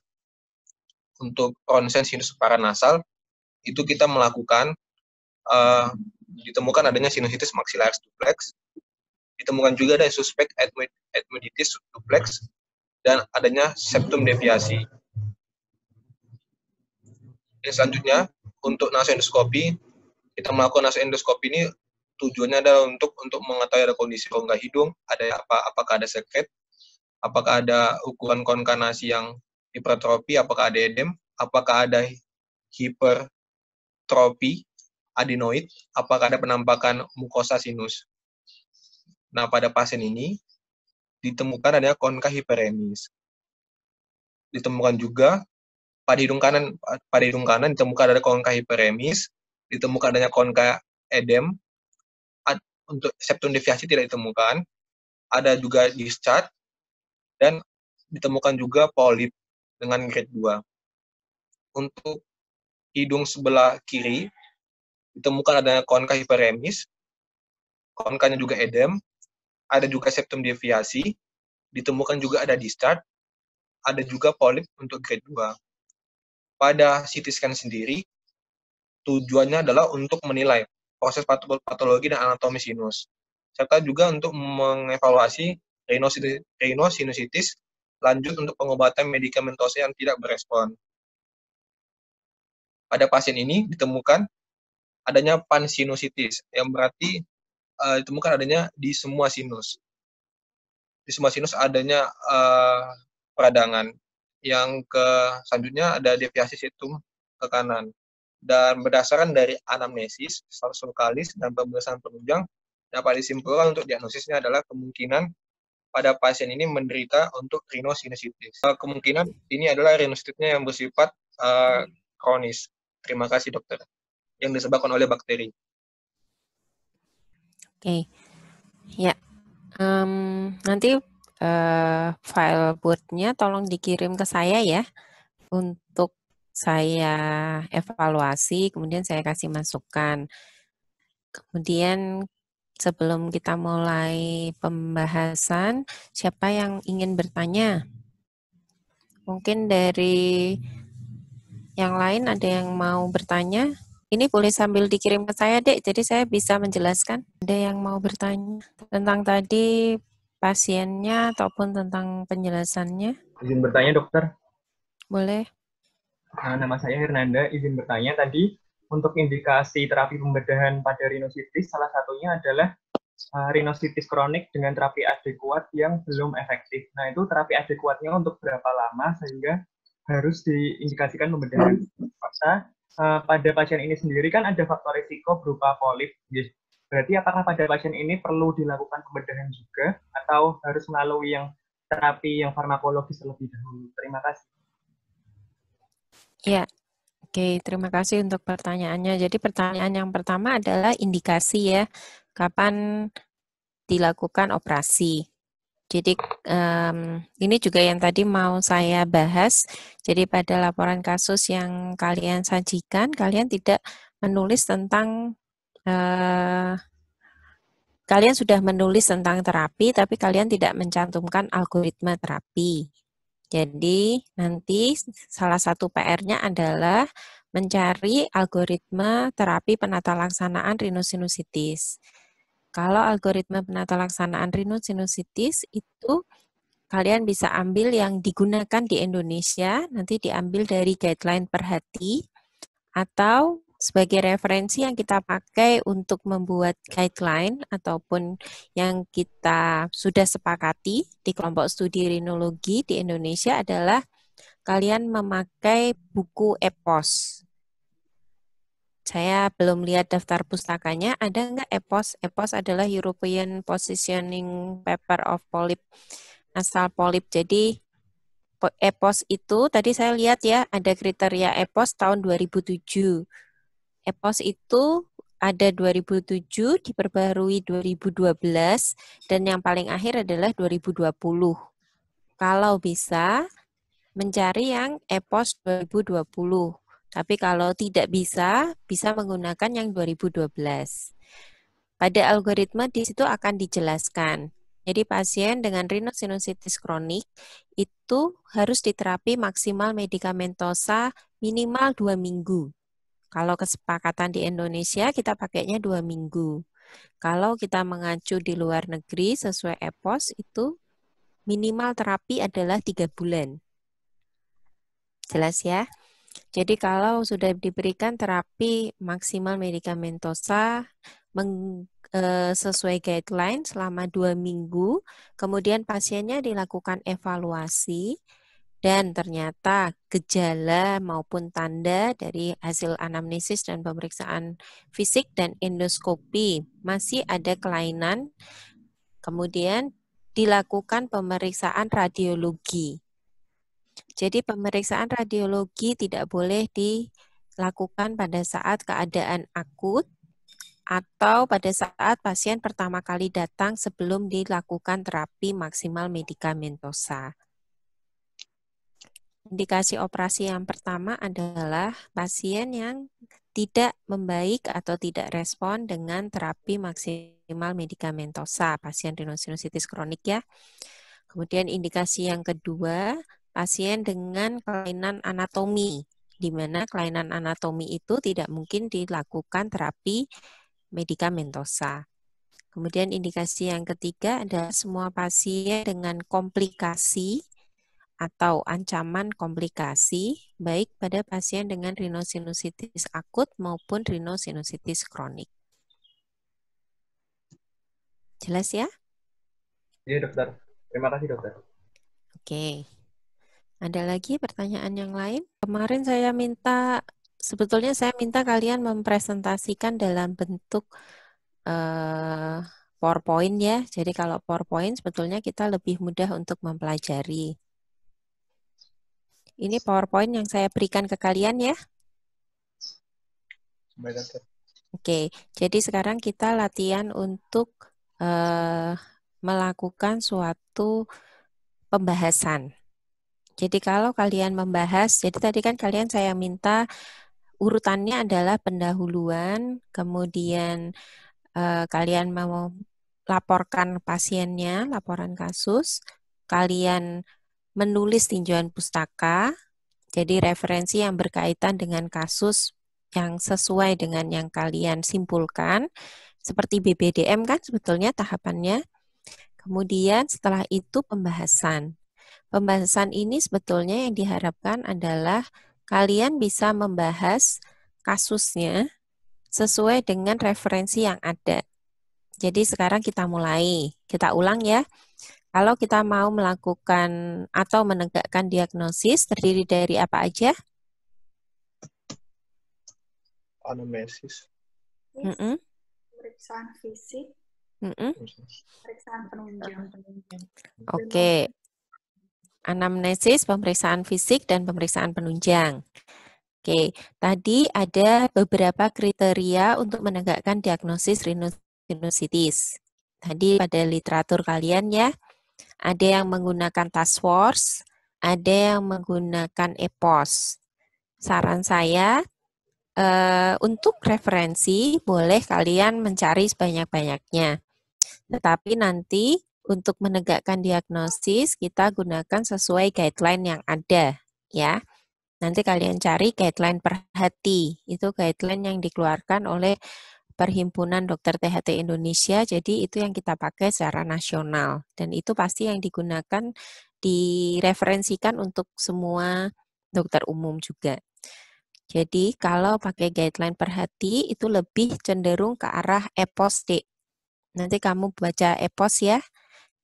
Untuk konsen sinus paranasal itu kita melakukan uh, ditemukan adanya sinusitis maxillaris duplex, ditemukan juga ada suspek admititis duplex dan adanya septum deviasi. Dan selanjutnya untuk nasoendoskopi, kita melakukan nasoendoskopi ini tujuannya adalah untuk untuk mengetahui ada kondisi rongga hidung, ada apa apakah ada sekret, apakah ada ukuran konkanasi yang hipertrofi, apakah ada edem, apakah ada hiper tropi adenoid, apakah ada penampakan mukosa sinus. Nah, pada pasien ini ditemukan adanya konka hiperemis. Ditemukan juga pada hidung kanan pada hidung kanan ditemukan ada konka hiperemis, ditemukan adanya konka edem. untuk septum deviasi tidak ditemukan. Ada juga discharge dan ditemukan juga polip dengan grade 2. Untuk hidung sebelah kiri ditemukan adanya konka hiperemis, konkanya juga edem, ada juga septum deviasi, ditemukan juga ada distart, ada juga polip untuk grade 2. Pada CT scan sendiri, tujuannya adalah untuk menilai proses patologi dan anatomi sinus, serta juga untuk mengevaluasi rhinosinusitis, lanjut untuk pengobatan medikamentosa yang tidak berespon pada pasien ini ditemukan adanya pansinusitis yang berarti uh, ditemukan adanya di semua sinus. Di semua sinus adanya uh, peradangan. Yang ke selanjutnya ada deviasi situm ke kanan. Dan berdasarkan dari anamnesis, status lokalis, dan pemeriksaan penunjang, dapat disimpulkan untuk diagnosisnya adalah kemungkinan pada pasien ini menderita untuk rhinosinusitis. Eh, kemungkinan ini adalah rhinosinusitisnya yang bersifat uh, kronis Terima kasih dokter. Yang disebabkan oleh bakteri. Oke. Okay. Ya. Um, nanti uh, file boardnya tolong dikirim ke saya ya untuk saya evaluasi, kemudian saya kasih masukan. Kemudian sebelum kita mulai pembahasan, siapa yang ingin bertanya? Mungkin dari yang lain ada yang mau bertanya? Ini boleh sambil dikirim ke saya, Dek. Jadi saya bisa menjelaskan. Ada yang mau bertanya tentang tadi pasiennya ataupun tentang penjelasannya? Izin bertanya, Dokter. Boleh. Nah, nama saya Hernanda, izin bertanya tadi untuk indikasi terapi pembedahan pada rhinositis salah satunya adalah uh, ah, rinositis kronik dengan terapi adekuat yang belum efektif. Nah, itu terapi adekuatnya untuk berapa lama sehingga harus diindikasikan pembedahan. paksa. Hmm. uh, eh, pada pasien ini sendiri kan ada faktor risiko berupa polip. Yes. Ya. Berarti apakah pada pasien ini perlu dilakukan pembedahan juga atau harus melalui yang terapi yang farmakologis terlebih dahulu? Terima kasih. Ya, Oke, terima kasih untuk pertanyaannya. Jadi pertanyaan yang pertama adalah indikasi ya, kapan dilakukan operasi. Jadi um, ini juga yang tadi mau saya bahas. Jadi pada laporan kasus yang kalian sajikan, kalian tidak menulis tentang uh, kalian sudah menulis tentang terapi, tapi kalian tidak mencantumkan algoritma terapi. Jadi nanti salah satu PR-nya adalah mencari algoritma terapi penata laksanaan rhinosinusitis. Kalau algoritma penata laksanaan rhinosinusitis itu kalian bisa ambil yang digunakan di Indonesia, nanti diambil dari guideline perhati, atau sebagai referensi yang kita pakai untuk membuat guideline ataupun yang kita sudah sepakati di kelompok studi rinologi di Indonesia adalah kalian memakai buku EPOS. Saya belum lihat daftar pustakanya. Ada nggak EPOS? EPOS adalah European Positioning Paper of Polyp asal Polip. Jadi EPOS e itu tadi saya lihat ya ada kriteria EPOS tahun 2007. EPOS itu ada 2007, diperbarui 2012, dan yang paling akhir adalah 2020. Kalau bisa, mencari yang EPOS 2020. Tapi kalau tidak bisa, bisa menggunakan yang 2012. Pada algoritma di situ akan dijelaskan. Jadi pasien dengan rhinosinusitis kronik itu harus diterapi maksimal medikamentosa minimal dua minggu. Kalau kesepakatan di Indonesia kita pakainya dua minggu. Kalau kita mengacu di luar negeri sesuai EPOS itu minimal terapi adalah tiga bulan. Jelas ya? Jadi kalau sudah diberikan terapi maksimal medikamentosa meng, e, sesuai guideline selama dua minggu, kemudian pasiennya dilakukan evaluasi dan ternyata gejala maupun tanda dari hasil anamnesis dan pemeriksaan fisik dan endoskopi masih ada kelainan, kemudian dilakukan pemeriksaan radiologi. Jadi pemeriksaan radiologi tidak boleh dilakukan pada saat keadaan akut atau pada saat pasien pertama kali datang sebelum dilakukan terapi maksimal medikamentosa. Indikasi operasi yang pertama adalah pasien yang tidak membaik atau tidak respon dengan terapi maksimal medikamentosa, pasien rhinosinusitis kronik ya. Kemudian indikasi yang kedua pasien dengan kelainan anatomi, di mana kelainan anatomi itu tidak mungkin dilakukan terapi medikamentosa. Kemudian indikasi yang ketiga adalah semua pasien dengan komplikasi atau ancaman komplikasi baik pada pasien dengan rhinosinusitis akut maupun rhinosinusitis kronik. Jelas ya? Iya, dokter. Terima kasih, dokter. Oke. Okay. Ada lagi pertanyaan yang lain? Kemarin saya minta, sebetulnya saya minta kalian mempresentasikan dalam bentuk uh, PowerPoint ya. Jadi kalau PowerPoint sebetulnya kita lebih mudah untuk mempelajari. Ini PowerPoint yang saya berikan ke kalian ya. Oke, okay. jadi sekarang kita latihan untuk uh, melakukan suatu pembahasan. Jadi kalau kalian membahas, jadi tadi kan kalian saya minta urutannya adalah pendahuluan, kemudian eh, kalian mau laporkan pasiennya, laporan kasus, kalian menulis tinjauan pustaka, jadi referensi yang berkaitan dengan kasus yang sesuai dengan yang kalian simpulkan, seperti BBDM kan sebetulnya tahapannya. Kemudian setelah itu pembahasan. Pembahasan ini sebetulnya yang diharapkan adalah kalian bisa membahas kasusnya sesuai dengan referensi yang ada. Jadi sekarang kita mulai. Kita ulang ya. Kalau kita mau melakukan atau menegakkan diagnosis terdiri dari apa aja? Anamnesis. Mm -mm. Periksaan fisik. Mm -mm. penunjang. Oke. Okay anamnesis, pemeriksaan fisik, dan pemeriksaan penunjang. Oke, tadi ada beberapa kriteria untuk menegakkan diagnosis rhinosinusitis. Tadi pada literatur kalian ya, ada yang menggunakan task force, ada yang menggunakan EPOS. Saran saya, eh, untuk referensi boleh kalian mencari sebanyak-banyaknya. Tetapi nanti untuk menegakkan diagnosis kita gunakan sesuai guideline yang ada ya. Nanti kalian cari guideline perhati. Itu guideline yang dikeluarkan oleh Perhimpunan Dokter THT Indonesia. Jadi itu yang kita pakai secara nasional dan itu pasti yang digunakan direferensikan untuk semua dokter umum juga. Jadi kalau pakai guideline perhati itu lebih cenderung ke arah EPOS D. Nanti kamu baca EPOS ya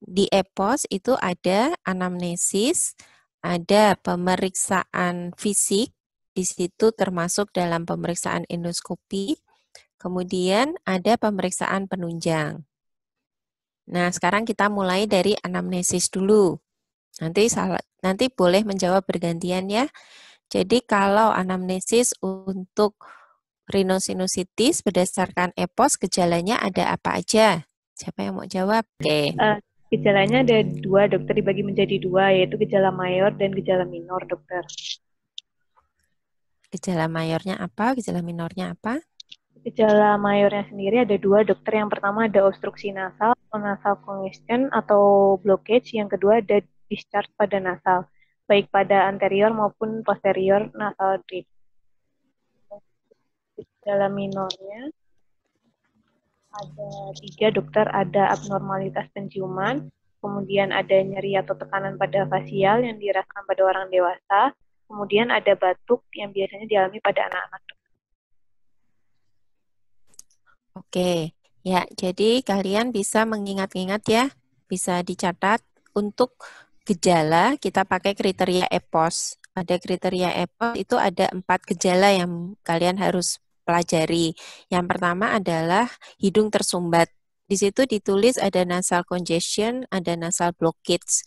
di EPOS itu ada anamnesis, ada pemeriksaan fisik, di situ termasuk dalam pemeriksaan endoskopi, kemudian ada pemeriksaan penunjang. Nah, sekarang kita mulai dari anamnesis dulu. Nanti salah, nanti boleh menjawab bergantian ya. Jadi kalau anamnesis untuk rhinosinusitis berdasarkan EPOS gejalanya ada apa aja? Siapa yang mau jawab? Oke. Okay. Uh, eh, Gejalanya ada dua, dokter dibagi menjadi dua, yaitu gejala mayor dan gejala minor, dokter. Gejala mayornya apa? Gejala minornya apa? Gejala mayornya sendiri ada dua, dokter. Yang pertama ada obstruksi nasal, atau nasal congestion, atau blockage. Yang kedua ada discharge pada nasal, baik pada anterior maupun posterior nasal drip. Gejala minornya ada tiga dokter ada abnormalitas penciuman, kemudian ada nyeri atau tekanan pada fasial yang dirasakan pada orang dewasa, kemudian ada batuk yang biasanya dialami pada anak-anak. Oke, ya, jadi kalian bisa mengingat-ingat ya, bisa dicatat untuk gejala kita pakai kriteria EPOS. Ada kriteria EPOS itu ada empat gejala yang kalian harus pelajari. Yang pertama adalah hidung tersumbat. Di situ ditulis ada nasal congestion, ada nasal blockage.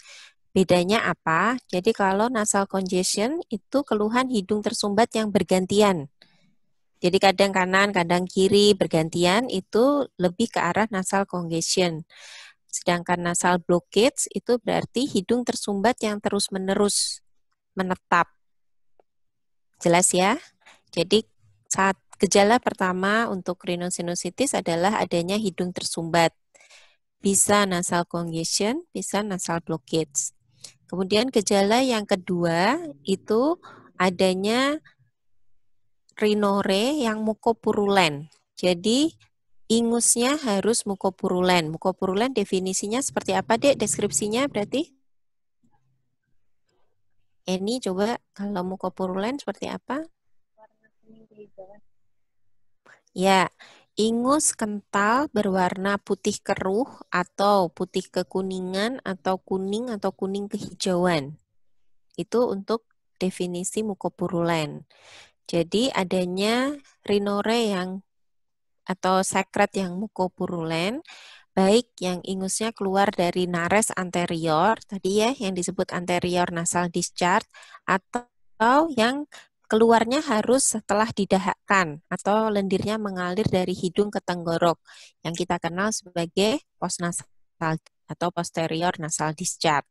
Bedanya apa? Jadi kalau nasal congestion itu keluhan hidung tersumbat yang bergantian. Jadi kadang kanan, kadang kiri bergantian itu lebih ke arah nasal congestion. Sedangkan nasal blockage itu berarti hidung tersumbat yang terus-menerus menetap. Jelas ya? Jadi saat Gejala pertama untuk rhinosinusitis adalah adanya hidung tersumbat. Bisa nasal congestion, bisa nasal blockage. Kemudian gejala yang kedua itu adanya rinore yang mukopurulen. Jadi ingusnya harus mukopurulen. Mukopurulen definisinya seperti apa, Dek? Deskripsinya berarti? Ini coba kalau mukopurulen seperti apa? Ya, ingus kental berwarna putih keruh atau putih kekuningan atau kuning atau kuning kehijauan. Itu untuk definisi mukopurulen. Jadi adanya rinore yang atau sekret yang mukopurulen, baik yang ingusnya keluar dari nares anterior, tadi ya yang disebut anterior nasal discharge, atau yang keluarnya harus setelah didahakkan atau lendirnya mengalir dari hidung ke tenggorok yang kita kenal sebagai postnasal atau posterior nasal discharge.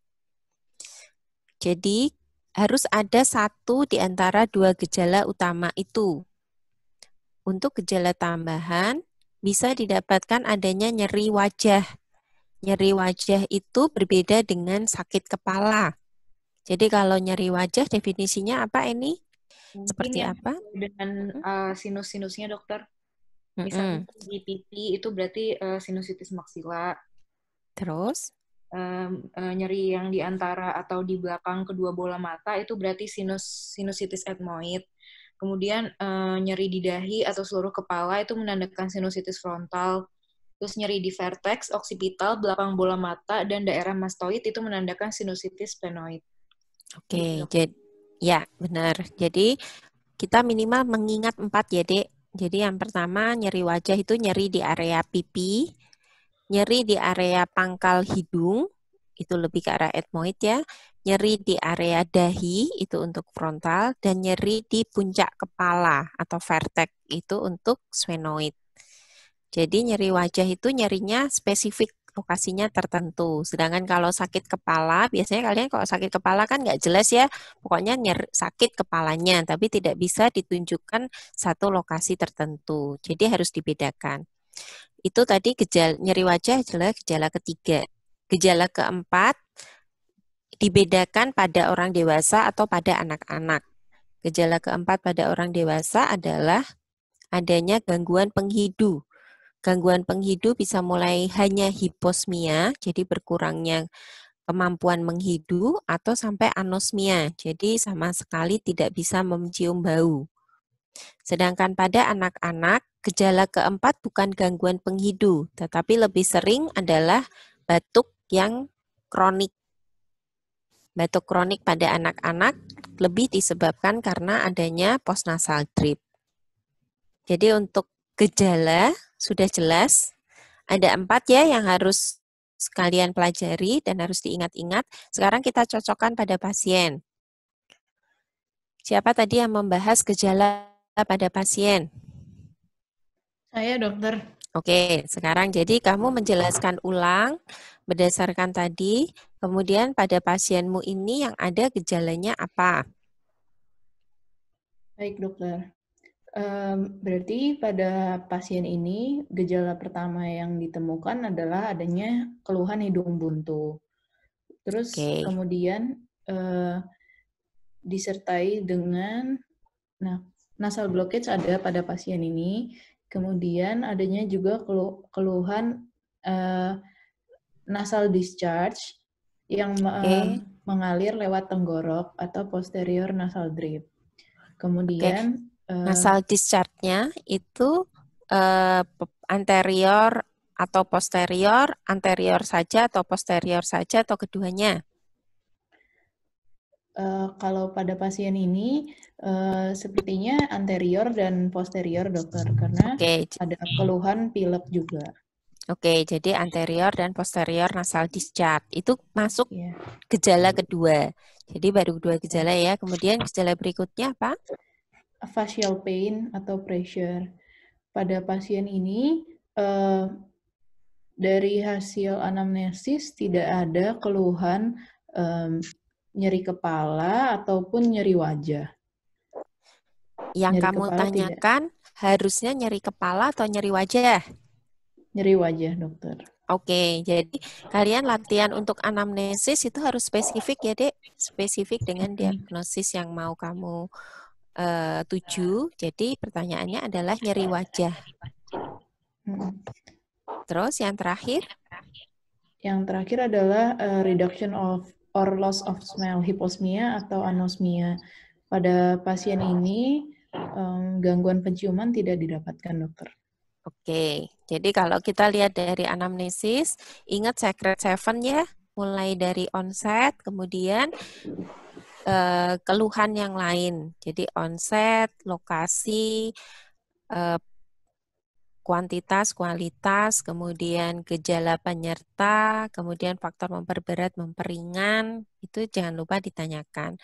Jadi harus ada satu di antara dua gejala utama itu. Untuk gejala tambahan bisa didapatkan adanya nyeri wajah. Nyeri wajah itu berbeda dengan sakit kepala. Jadi kalau nyeri wajah definisinya apa ini? Mungkin Seperti ya, apa? Dengan uh, sinus-sinusnya dokter. Misalnya mm -hmm. di pipi itu berarti uh, sinusitis maksila. Terus? Um, uh, nyeri yang di antara atau di belakang kedua bola mata itu berarti sinus sinusitis etmoid. Kemudian uh, nyeri di dahi atau seluruh kepala itu menandakan sinusitis frontal. Terus nyeri di vertex, oksipital, belakang bola mata, dan daerah mastoid itu menandakan sinusitis penoid Oke, gitu, okay, jadi Ya, benar. Jadi kita minimal mengingat empat ya, Dek. Jadi yang pertama nyeri wajah itu nyeri di area pipi, nyeri di area pangkal hidung, itu lebih ke arah etmoid ya, nyeri di area dahi, itu untuk frontal, dan nyeri di puncak kepala atau vertex, itu untuk sphenoid. Jadi nyeri wajah itu nyerinya spesifik lokasinya tertentu. Sedangkan kalau sakit kepala, biasanya kalian kalau sakit kepala kan nggak jelas ya, pokoknya nyer sakit kepalanya, tapi tidak bisa ditunjukkan satu lokasi tertentu. Jadi harus dibedakan. Itu tadi gejala nyeri wajah adalah gejala ketiga. Gejala keempat dibedakan pada orang dewasa atau pada anak-anak. Gejala keempat pada orang dewasa adalah adanya gangguan penghidu gangguan penghidu bisa mulai hanya hiposmia, jadi berkurangnya kemampuan menghidu atau sampai anosmia, jadi sama sekali tidak bisa mencium bau. Sedangkan pada anak-anak, gejala keempat bukan gangguan penghidu, tetapi lebih sering adalah batuk yang kronik. Batuk kronik pada anak-anak lebih disebabkan karena adanya postnasal drip. Jadi untuk gejala sudah jelas? Ada empat ya yang harus sekalian pelajari dan harus diingat-ingat. Sekarang kita cocokkan pada pasien. Siapa tadi yang membahas gejala pada pasien? Saya dokter. Oke, sekarang jadi kamu menjelaskan ulang berdasarkan tadi, kemudian pada pasienmu ini yang ada gejalanya apa? Baik dokter. Um, berarti pada pasien ini gejala pertama yang ditemukan adalah adanya keluhan hidung buntu. Terus okay. kemudian uh, disertai dengan nah nasal blockage ada pada pasien ini. Kemudian adanya juga kelu keluhan uh, nasal discharge yang okay. uh, eh, mengalir lewat tenggorok atau posterior nasal drip. Kemudian Eh, nasal discharge-nya itu uh, anterior atau posterior, anterior saja atau posterior saja atau keduanya? Uh, kalau pada pasien ini uh, sepertinya anterior dan posterior dokter karena okay. ada keluhan pilek juga. Oke, okay, jadi anterior dan posterior nasal discharge itu masuk yeah. gejala kedua. Jadi baru dua gejala ya. Kemudian gejala berikutnya apa? facial pain atau pressure. Pada pasien ini, eh, dari hasil anamnesis tidak ada keluhan eh, nyeri kepala ataupun nyeri wajah. Yang nyeri kamu tanyakan tidak. harusnya nyeri kepala atau nyeri wajah? Nyeri wajah, dokter. Oke, jadi kalian latihan untuk anamnesis itu harus spesifik ya, Dek. Spesifik dengan diagnosis yang mau kamu Eh, tujuh. Jadi pertanyaannya adalah nyeri wajah. Terus yang terakhir? Yang terakhir adalah uh, reduction of or loss of smell, hiposmia atau anosmia. Pada pasien ini um, gangguan penciuman tidak didapatkan, dokter. Oke, jadi kalau kita lihat dari anamnesis, ingat secret seven ya, mulai dari onset, kemudian Eh, keluhan yang lain. Jadi onset, lokasi, eh, kuantitas, kualitas, kemudian gejala penyerta, kemudian faktor memperberat, memperingan, itu jangan lupa ditanyakan.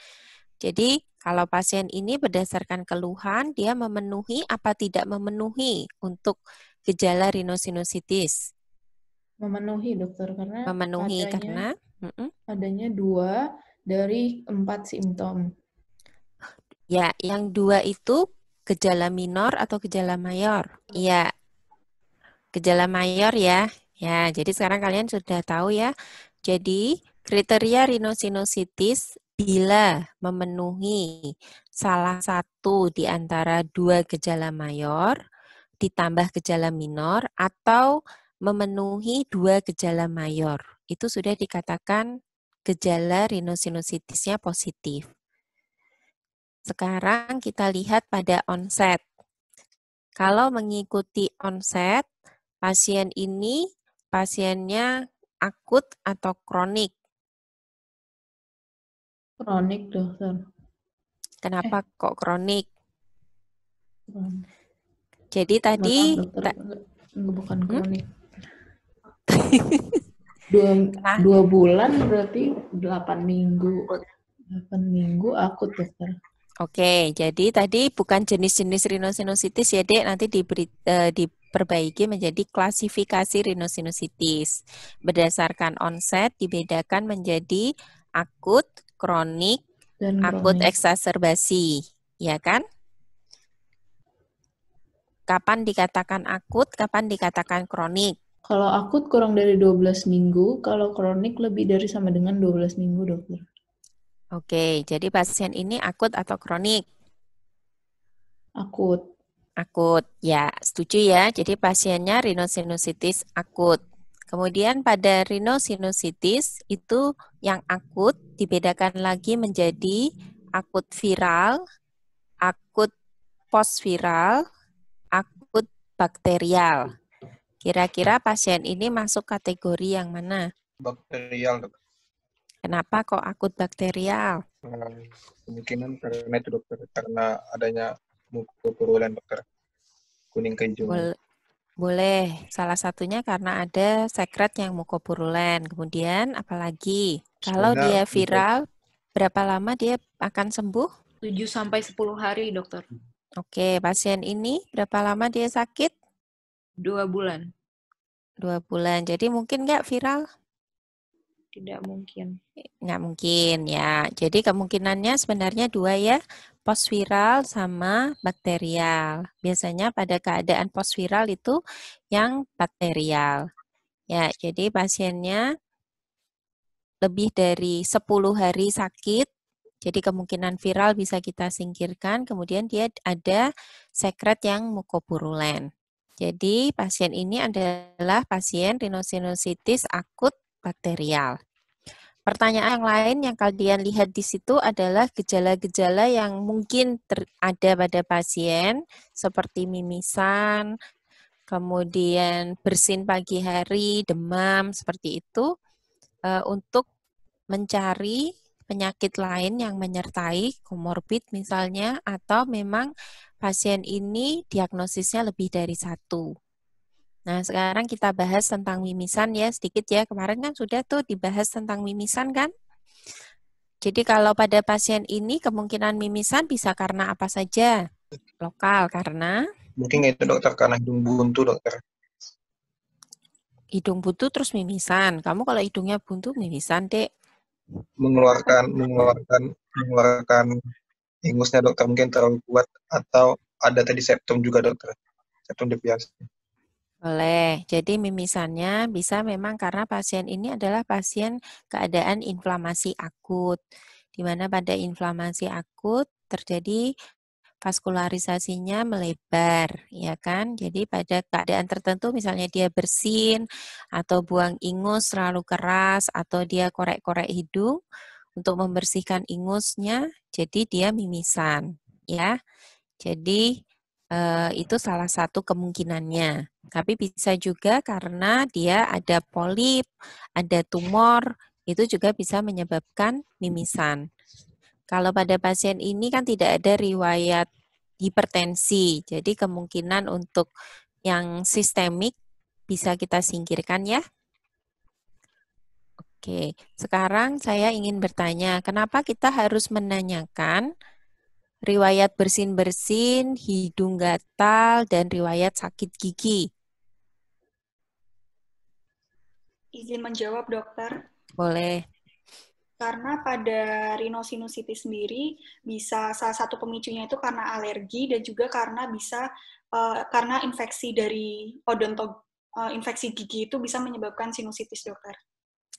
Jadi, kalau pasien ini berdasarkan keluhan, dia memenuhi apa tidak memenuhi untuk gejala rhinosinusitis? Memenuhi, dokter, karena memenuhi adanya, karena adanya dua dari empat simptom. Ya, yang dua itu gejala minor atau gejala mayor. Iya, gejala mayor ya. Ya, jadi sekarang kalian sudah tahu ya. Jadi, kriteria rhinosinusitis bila memenuhi salah satu di antara dua gejala mayor ditambah gejala minor atau memenuhi dua gejala mayor. Itu sudah dikatakan gejala rhinosinusitisnya positif. Sekarang kita lihat pada onset. Kalau mengikuti onset, pasien ini pasiennya akut atau kronik? Kronik, dokter. Kenapa eh. kok kronik? Jadi tadi bukan, ta hmm? bukan kronik. dua nah. dua bulan berarti delapan minggu delapan minggu akut dokter Oke, jadi tadi bukan jenis-jenis rhinosinusitis ya, Dek. Nanti diberi, uh, diperbaiki menjadi klasifikasi rhinosinusitis. Berdasarkan onset dibedakan menjadi akut, kronik, dan akut kronik. eksaserbasi, ya kan? Kapan dikatakan akut, kapan dikatakan kronik? Kalau akut kurang dari 12 minggu, kalau kronik lebih dari sama dengan 12 minggu, dokter. Oke, jadi pasien ini akut atau kronik? Akut. Akut, ya setuju ya. Jadi pasiennya rhinosinusitis akut. Kemudian pada rhinosinusitis itu yang akut dibedakan lagi menjadi akut viral, akut post viral, akut bakterial. Kira-kira pasien ini masuk kategori yang mana? Bakterial, Kenapa kok akut bakterial? Hmm, kemungkinan karena itu dokter, karena adanya mukopurulen dokter, kuning keju. boleh, salah satunya karena ada sekret yang mukopurulen. Kemudian apalagi? Kalau Sebenarnya, dia viral, berapa lama dia akan sembuh? 7 sampai 10 hari, dokter. Oke, pasien ini berapa lama dia sakit? Dua bulan. Dua bulan. Jadi mungkin nggak viral? Tidak mungkin. Nggak mungkin ya. Jadi kemungkinannya sebenarnya dua ya. Post viral sama bakterial. Biasanya pada keadaan post viral itu yang bakterial. Ya, jadi pasiennya lebih dari 10 hari sakit jadi kemungkinan viral bisa kita singkirkan, kemudian dia ada sekret yang mukopurulen. Jadi pasien ini adalah pasien rhinosinusitis akut bakterial. Pertanyaan yang lain yang kalian lihat di situ adalah gejala-gejala yang mungkin ada pada pasien seperti mimisan, kemudian bersin pagi hari, demam, seperti itu, eh, untuk mencari penyakit lain yang menyertai komorbid misalnya atau memang pasien ini diagnosisnya lebih dari satu. Nah, sekarang kita bahas tentang mimisan ya sedikit ya. Kemarin kan sudah tuh dibahas tentang mimisan kan? Jadi kalau pada pasien ini kemungkinan mimisan bisa karena apa saja? Lokal karena Mungkin itu dokter karena hidung buntu dokter. Hidung buntu terus mimisan. Kamu kalau hidungnya buntu mimisan, Dek mengeluarkan mengeluarkan mengeluarkan ingusnya dokter mungkin terlalu kuat atau ada tadi septum juga dokter septum deviasi boleh jadi mimisannya bisa memang karena pasien ini adalah pasien keadaan inflamasi akut di mana pada inflamasi akut terjadi vaskularisasinya melebar, ya kan? Jadi pada keadaan tertentu misalnya dia bersin atau buang ingus terlalu keras atau dia korek-korek hidung untuk membersihkan ingusnya, jadi dia mimisan, ya. Jadi eh, itu salah satu kemungkinannya. Tapi bisa juga karena dia ada polip, ada tumor, itu juga bisa menyebabkan mimisan. Kalau pada pasien ini kan tidak ada riwayat hipertensi, jadi kemungkinan untuk yang sistemik bisa kita singkirkan ya. Oke, sekarang saya ingin bertanya, kenapa kita harus menanyakan riwayat bersin-bersin, hidung gatal, dan riwayat sakit gigi? Izin menjawab, dokter. Boleh karena pada rhinosinusitis sendiri bisa salah satu pemicunya itu karena alergi dan juga karena bisa uh, karena infeksi dari odonto uh, infeksi gigi itu bisa menyebabkan sinusitis dokter.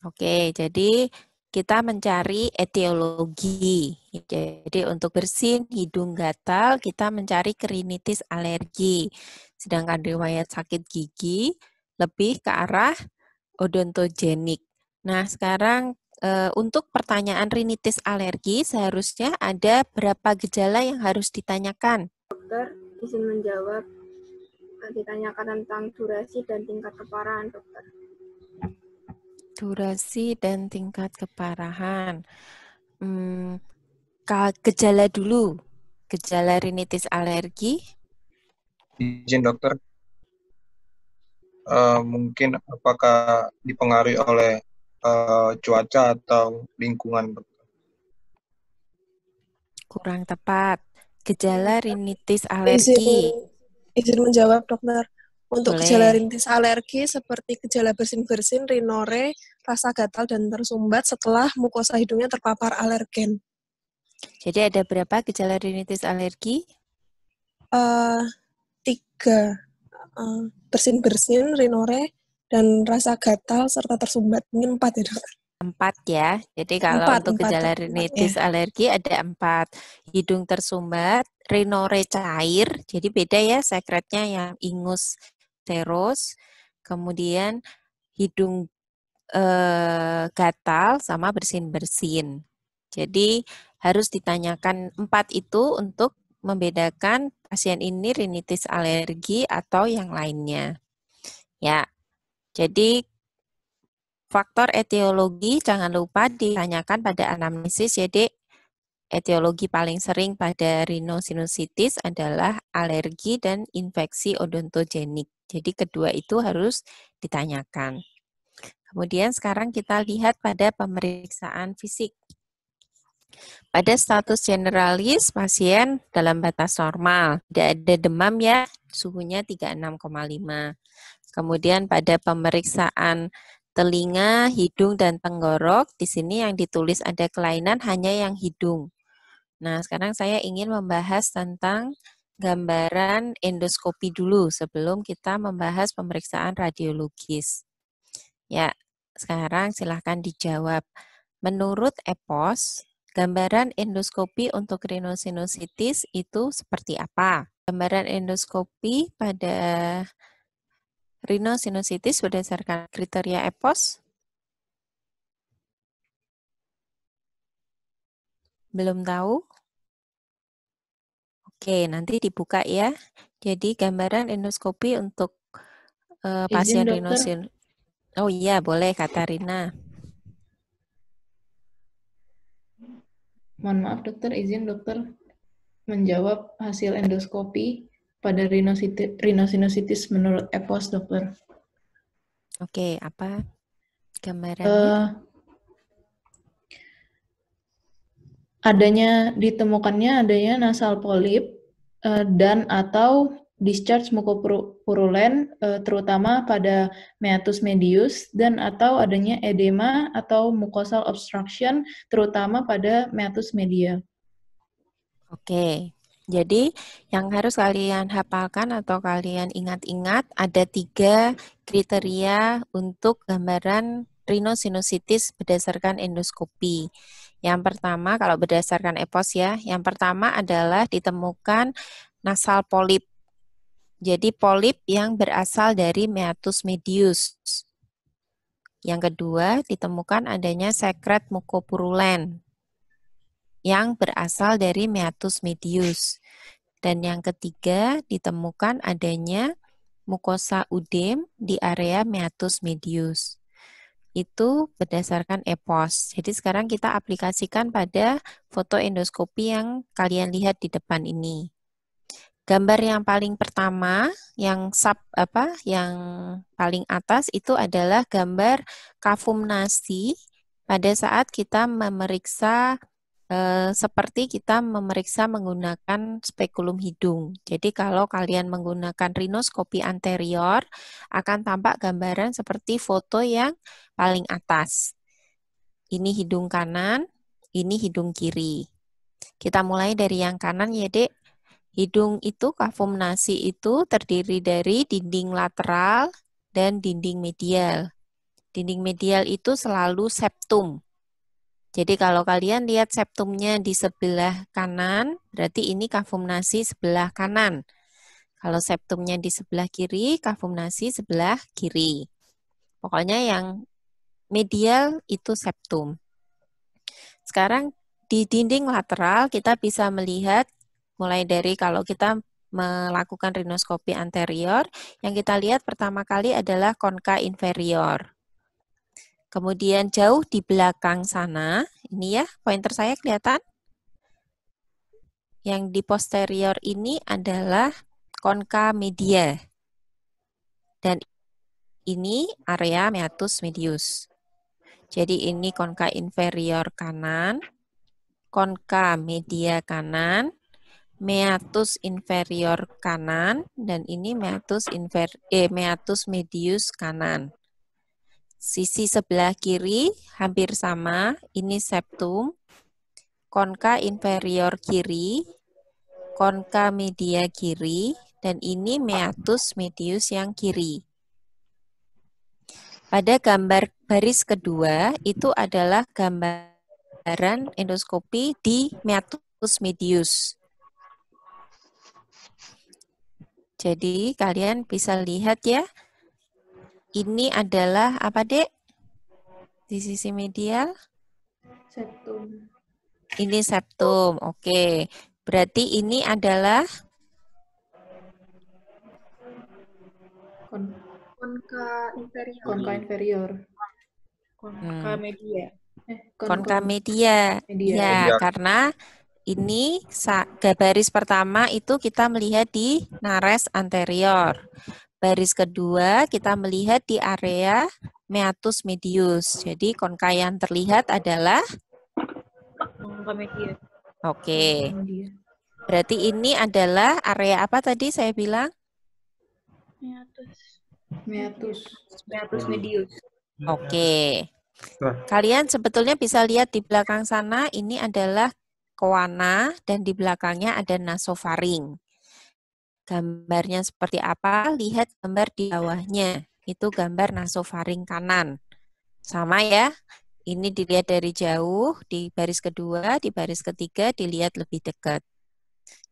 Oke, jadi kita mencari etiologi. Jadi untuk bersin, hidung gatal, kita mencari kerinitis alergi. Sedangkan riwayat sakit gigi lebih ke arah odontogenik. Nah, sekarang Eh, untuk pertanyaan rinitis alergi seharusnya ada berapa gejala yang harus ditanyakan? Dokter, izin menjawab eh, ditanyakan tentang durasi dan tingkat keparahan, dokter. Durasi dan tingkat keparahan. Hmm, gejala dulu. Gejala rinitis alergi. Izin dokter. Uh, mungkin apakah dipengaruhi oleh uh, cuaca atau lingkungan. Kurang tepat. Gejala iya. rinitis alergi. Izin, izin menjawab, dokter. Untuk Boleh. gejala rinitis alergi seperti gejala bersin-bersin, rinore, rasa gatal dan tersumbat setelah mukosa hidungnya terpapar alergen. Jadi ada berapa gejala rinitis alergi? Uh, tiga. Uh, bersin-bersin, rinore, dan rasa gatal serta tersumbat. Mungkin empat ya dokter. Empat ya. Jadi kalau empat, untuk gejala rinitis ya. alergi ada empat. Hidung tersumbat, rinore cair. Jadi beda ya sekretnya yang ingus terus. Kemudian hidung eh, gatal sama bersin-bersin. Jadi harus ditanyakan empat itu untuk membedakan pasien ini rinitis alergi atau yang lainnya. Ya, jadi faktor etiologi jangan lupa ditanyakan pada anamnesis. Jadi ya, etiologi paling sering pada rhinosinusitis adalah alergi dan infeksi odontogenik. Jadi kedua itu harus ditanyakan. Kemudian sekarang kita lihat pada pemeriksaan fisik. Pada status generalis, pasien dalam batas normal, tidak ada demam ya, suhunya 36,5. Kemudian pada pemeriksaan telinga, hidung, dan tenggorok, di sini yang ditulis ada kelainan hanya yang hidung. Nah, sekarang saya ingin membahas tentang gambaran endoskopi dulu sebelum kita membahas pemeriksaan radiologis. Ya, sekarang silahkan dijawab. Menurut EPOS, gambaran endoskopi untuk rhinosinusitis itu seperti apa? Gambaran endoskopi pada rhinosinusitis berdasarkan kriteria EPOS? Belum tahu? Oke, nanti dibuka ya. Jadi gambaran endoskopi untuk uh, pasien rhinosinusitis. Oh iya, boleh kata Rina. Mohon maaf dokter, izin dokter menjawab hasil endoskopi pada rhinosinusitis menurut EPOS, dokter. Oke, okay, apa gambarannya? Uh, adanya ditemukannya adanya nasal polip uh, eh, dan atau discharge mukopurulen uh, terutama pada meatus medius dan atau adanya edema atau mucosal obstruction terutama pada meatus media. Oke. Okay. Jadi yang harus kalian hafalkan atau kalian ingat-ingat ada tiga kriteria untuk gambaran rhinosinusitis berdasarkan endoskopi. Yang pertama kalau berdasarkan EPOS ya, yang pertama adalah ditemukan nasal polip. Jadi polip yang berasal dari meatus medius. Yang kedua, ditemukan adanya sekret mukopurulen yang berasal dari meatus medius. Dan yang ketiga, ditemukan adanya mukosa udem di area meatus medius. Itu berdasarkan EPOS. Jadi sekarang kita aplikasikan pada foto endoskopi yang kalian lihat di depan ini. Gambar yang paling pertama, yang sub apa, yang paling atas itu adalah gambar kafumnasi nasi pada saat kita memeriksa Eh, seperti kita memeriksa menggunakan spekulum hidung. Jadi kalau kalian menggunakan rinoskopi anterior akan tampak gambaran seperti foto yang paling atas. Ini hidung kanan, ini hidung kiri. Kita mulai dari yang kanan ya, Dek. Hidung itu nasi itu terdiri dari dinding lateral dan dinding medial. Dinding medial itu selalu septum jadi kalau kalian lihat septumnya di sebelah kanan, berarti ini kafum nasi sebelah kanan. Kalau septumnya di sebelah kiri, kafum nasi sebelah kiri. Pokoknya yang medial itu septum. Sekarang di dinding lateral kita bisa melihat mulai dari kalau kita melakukan rinoskopi anterior, yang kita lihat pertama kali adalah konka inferior. Kemudian jauh di belakang sana, ini ya pointer saya kelihatan. Yang di posterior ini adalah konka media. Dan ini area meatus medius. Jadi ini konka inferior kanan, konka media kanan, meatus inferior kanan, dan ini meatus, infer, eh, meatus medius kanan. Sisi sebelah kiri hampir sama, ini septum. Konka inferior kiri, konka media kiri, dan ini meatus medius yang kiri. Pada gambar baris kedua, itu adalah gambaran endoskopi di meatus medius. Jadi kalian bisa lihat ya, ini adalah apa, Dek? Di sisi medial? Septum. Ini septum. Oke. Okay. Berarti ini adalah konka inferior. Konka inferior. Hmm. Konka media. Eh, konka media. media. Ya, media. karena ini garis pertama itu kita melihat di nares anterior. Baris kedua kita melihat di area meatus medius. Jadi konka yang terlihat adalah konka medius. Oke. Berarti ini adalah area apa tadi saya bilang? Meatus. Meatus. Meatus medius. Oke. Nah. Kalian sebetulnya bisa lihat di belakang sana ini adalah koana dan di belakangnya ada nasofaring gambarnya seperti apa, lihat gambar di bawahnya. Itu gambar nasofaring kanan. Sama ya, ini dilihat dari jauh, di baris kedua, di baris ketiga, dilihat lebih dekat.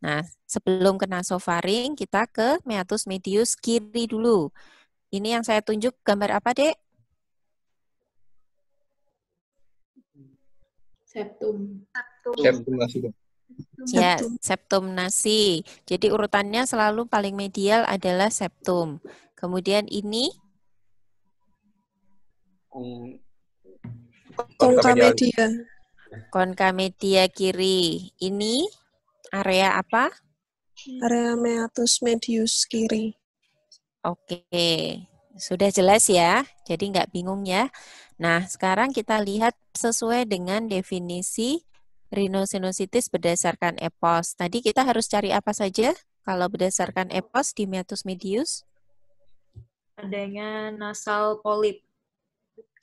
Nah, sebelum ke nasofaring, kita ke meatus medius kiri dulu. Ini yang saya tunjuk gambar apa, Dek? Septum. Septum. Septum Ya, septum nasi. Jadi urutannya selalu paling medial adalah septum. Kemudian ini konka media. Konka media kiri. Ini area apa? Area meatus medius kiri. Oke, sudah jelas ya. Jadi nggak bingung ya. Nah, sekarang kita lihat sesuai dengan definisi rhinosinusitis berdasarkan EPOS. Tadi kita harus cari apa saja kalau berdasarkan EPOS di meatus medius? Adanya nasal polip.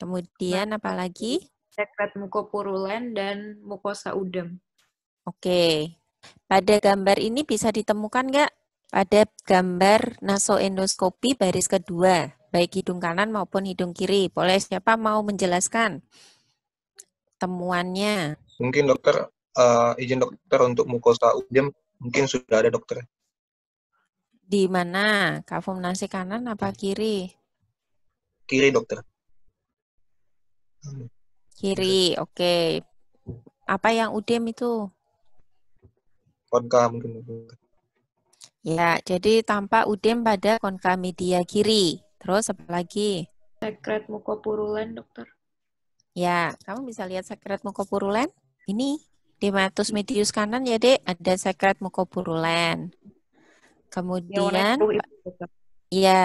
Kemudian apa lagi? Sekret mukopurulen dan mukosa udem. Oke. Pada gambar ini bisa ditemukan nggak? Pada gambar nasoendoskopi baris kedua, baik hidung kanan maupun hidung kiri. Boleh siapa mau menjelaskan? temuannya? Mungkin dokter uh, izin dokter untuk mukosa udem mungkin sudah ada dokter. Di mana? Kafum nasi kanan apa kiri? Kiri dokter. Kiri, oke. Okay. Apa yang udem itu? Konka mungkin. Ya, jadi tampak udem pada konka media kiri. Terus apa lagi? Sekret mukopurulen, dokter. Ya, kamu bisa lihat sekret mukopurulen. Ini Dematus medius kanan ya, Dek, ada sekret mukopurulen. Kemudian ya? Iya,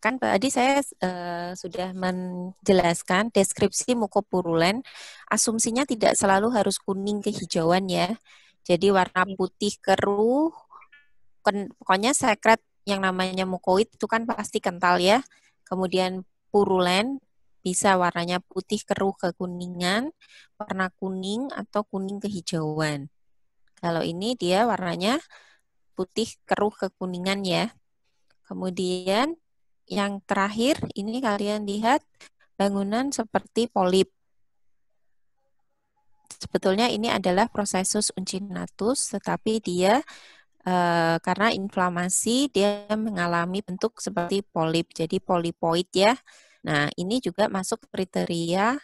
kan tadi saya uh, sudah menjelaskan deskripsi mukopurulen. Asumsinya tidak selalu harus kuning kehijauan ya. Jadi warna iya. putih keruh, ken, pokoknya sekret yang namanya mukoid itu kan pasti kental ya. Kemudian purulen bisa warnanya putih keruh kekuningan, warna kuning atau kuning kehijauan. Kalau ini dia warnanya putih keruh kekuningan ya. Kemudian yang terakhir ini kalian lihat bangunan seperti polip. Sebetulnya ini adalah prosesus uncinatus, tetapi dia e, karena inflamasi dia mengalami bentuk seperti polip, jadi polipoid ya. Nah, ini juga masuk kriteria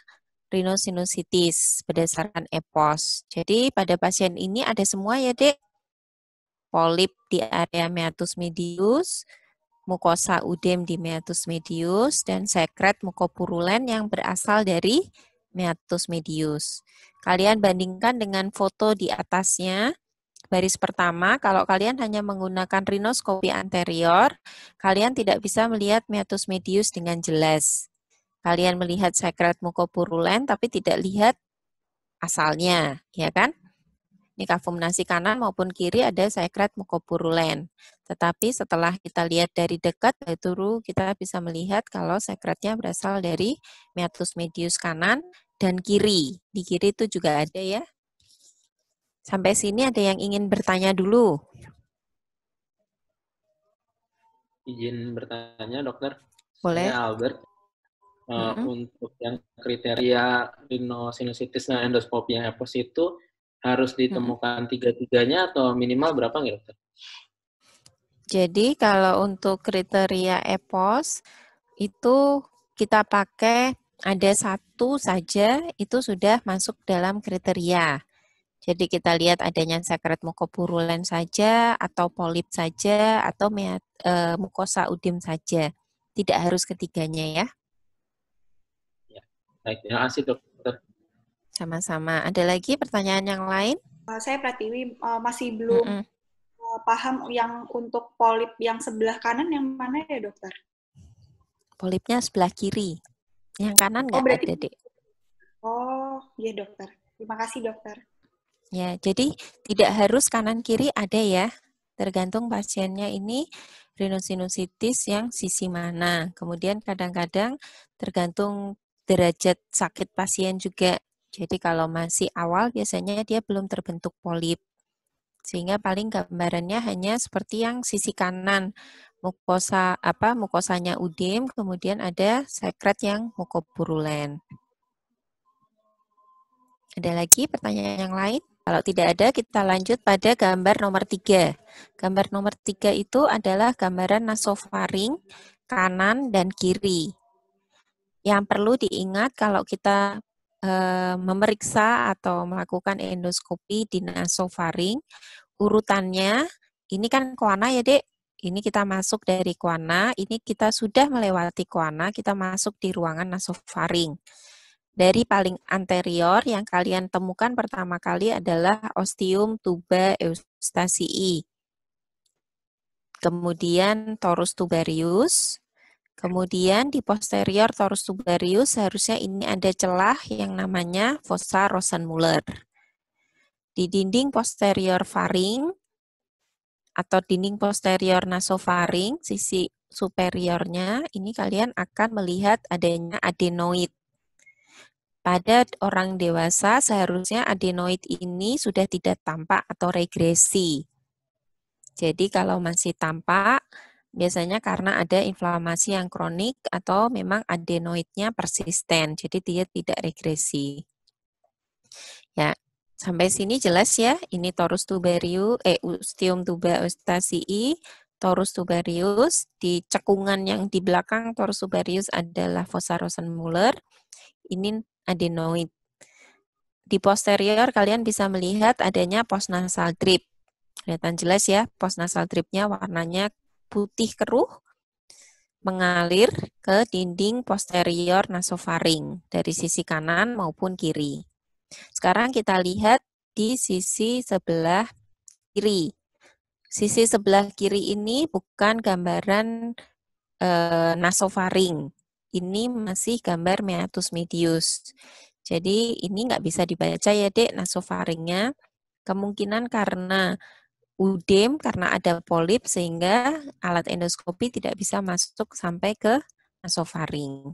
rhinosinusitis berdasarkan EPOS. Jadi pada pasien ini ada semua ya, Dek. Polip di area meatus medius, mukosa udem di meatus medius, dan sekret mukopurulen yang berasal dari meatus medius. Kalian bandingkan dengan foto di atasnya, baris pertama, kalau kalian hanya menggunakan rhinoskopi anterior, kalian tidak bisa melihat meatus medius dengan jelas. Kalian melihat sekret mukopurulen tapi tidak lihat asalnya, ya kan? Ini kafumnasi kanan maupun kiri ada sekret mukopurulen. Tetapi setelah kita lihat dari dekat, baru kita bisa melihat kalau sekretnya berasal dari meatus medius kanan dan kiri. Di kiri itu juga ada ya, Sampai sini ada yang ingin bertanya dulu? Izin bertanya, dokter. Boleh. Saya Albert. Uh, mm -hmm. Untuk yang kriteria rhinosinusitis dan endoskopi yang EPOS itu harus ditemukan mm -hmm. tiga-tiganya atau minimal berapa nggak dokter? Jadi kalau untuk kriteria EPOS itu kita pakai ada satu saja itu sudah masuk dalam kriteria. Jadi kita lihat adanya sekret mukopurulen saja atau polip saja atau meat, e, mukosa udim saja. Tidak harus ketiganya ya. ya. Baik, terima kasih dokter. Sama-sama. Ada lagi pertanyaan yang lain? Eh, saya Pratiwi eh, masih belum mm -mm. paham yang untuk polip yang sebelah kanan yang mana ya dokter? Polipnya sebelah kiri. Yang kanan oh, nggak oh, berarti... ada, Dek. Oh, iya dokter. Terima kasih dokter. Ya, jadi tidak harus kanan kiri ada ya. Tergantung pasiennya ini rhinosinusitis yang sisi mana. Kemudian kadang-kadang tergantung derajat sakit pasien juga. Jadi kalau masih awal biasanya dia belum terbentuk polip. Sehingga paling gambarannya hanya seperti yang sisi kanan mukosa apa mukosanya udem, kemudian ada sekret yang mukopurulen. Ada lagi pertanyaan yang lain? Kalau tidak ada, kita lanjut pada gambar nomor tiga. Gambar nomor tiga itu adalah gambaran nasofaring kanan dan kiri. Yang perlu diingat kalau kita e, memeriksa atau melakukan endoskopi di nasofaring, urutannya ini kan koana ya dek, ini kita masuk dari koana, ini kita sudah melewati koana, kita masuk di ruangan nasofaring. Dari paling anterior yang kalian temukan pertama kali adalah ostium tuba eustacii. Kemudian torus tubarius. Kemudian di posterior torus tubarius seharusnya ini ada celah yang namanya fossa Rosenmuller. Di dinding posterior faring atau dinding posterior nasofaring sisi superiornya ini kalian akan melihat adanya adenoid pada orang dewasa seharusnya adenoid ini sudah tidak tampak atau regresi. Jadi kalau masih tampak, biasanya karena ada inflamasi yang kronik atau memang adenoidnya persisten, jadi dia tidak regresi. Ya, sampai sini jelas ya. Ini Torus tuberius, eh, Ustium tuba Torus tuberius. Di cekungan yang di belakang Torus tuberius adalah fossa Rosenmuller. Ini adenoid. Di posterior kalian bisa melihat adanya postnasal drip. Kelihatan jelas ya, postnasal dripnya warnanya putih keruh, mengalir ke dinding posterior nasofaring dari sisi kanan maupun kiri. Sekarang kita lihat di sisi sebelah kiri. Sisi sebelah kiri ini bukan gambaran e, nasofaring, ini masih gambar meatus medius. Jadi ini nggak bisa dibaca ya dek nasofaringnya. Kemungkinan karena udem, karena ada polip, sehingga alat endoskopi tidak bisa masuk sampai ke nasofaring.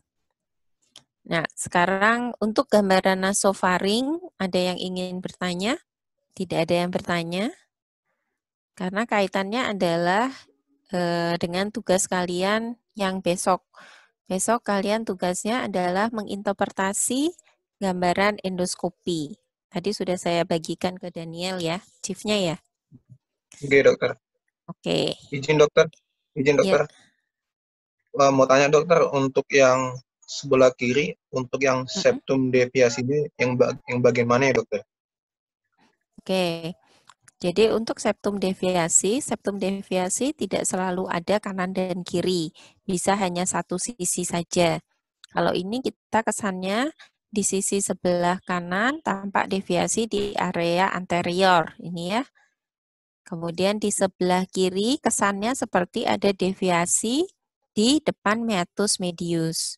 Nah, sekarang untuk gambaran nasofaring, ada yang ingin bertanya? Tidak ada yang bertanya? Karena kaitannya adalah eh, dengan tugas kalian yang besok. Besok kalian tugasnya adalah menginterpretasi gambaran endoskopi. Tadi sudah saya bagikan ke Daniel ya, chiefnya ya. Oke dokter. Oke. Okay. Izin dokter, izin iya. dokter. Ya. mau tanya dokter untuk yang sebelah kiri, untuk yang septum deviasi ini yang bagian mana ya dokter? Oke. Okay. Jadi untuk septum deviasi, septum deviasi tidak selalu ada kanan dan kiri, bisa hanya satu sisi saja. Kalau ini kita kesannya di sisi sebelah kanan tampak deviasi di area anterior, ini ya. Kemudian di sebelah kiri kesannya seperti ada deviasi di depan meatus medius.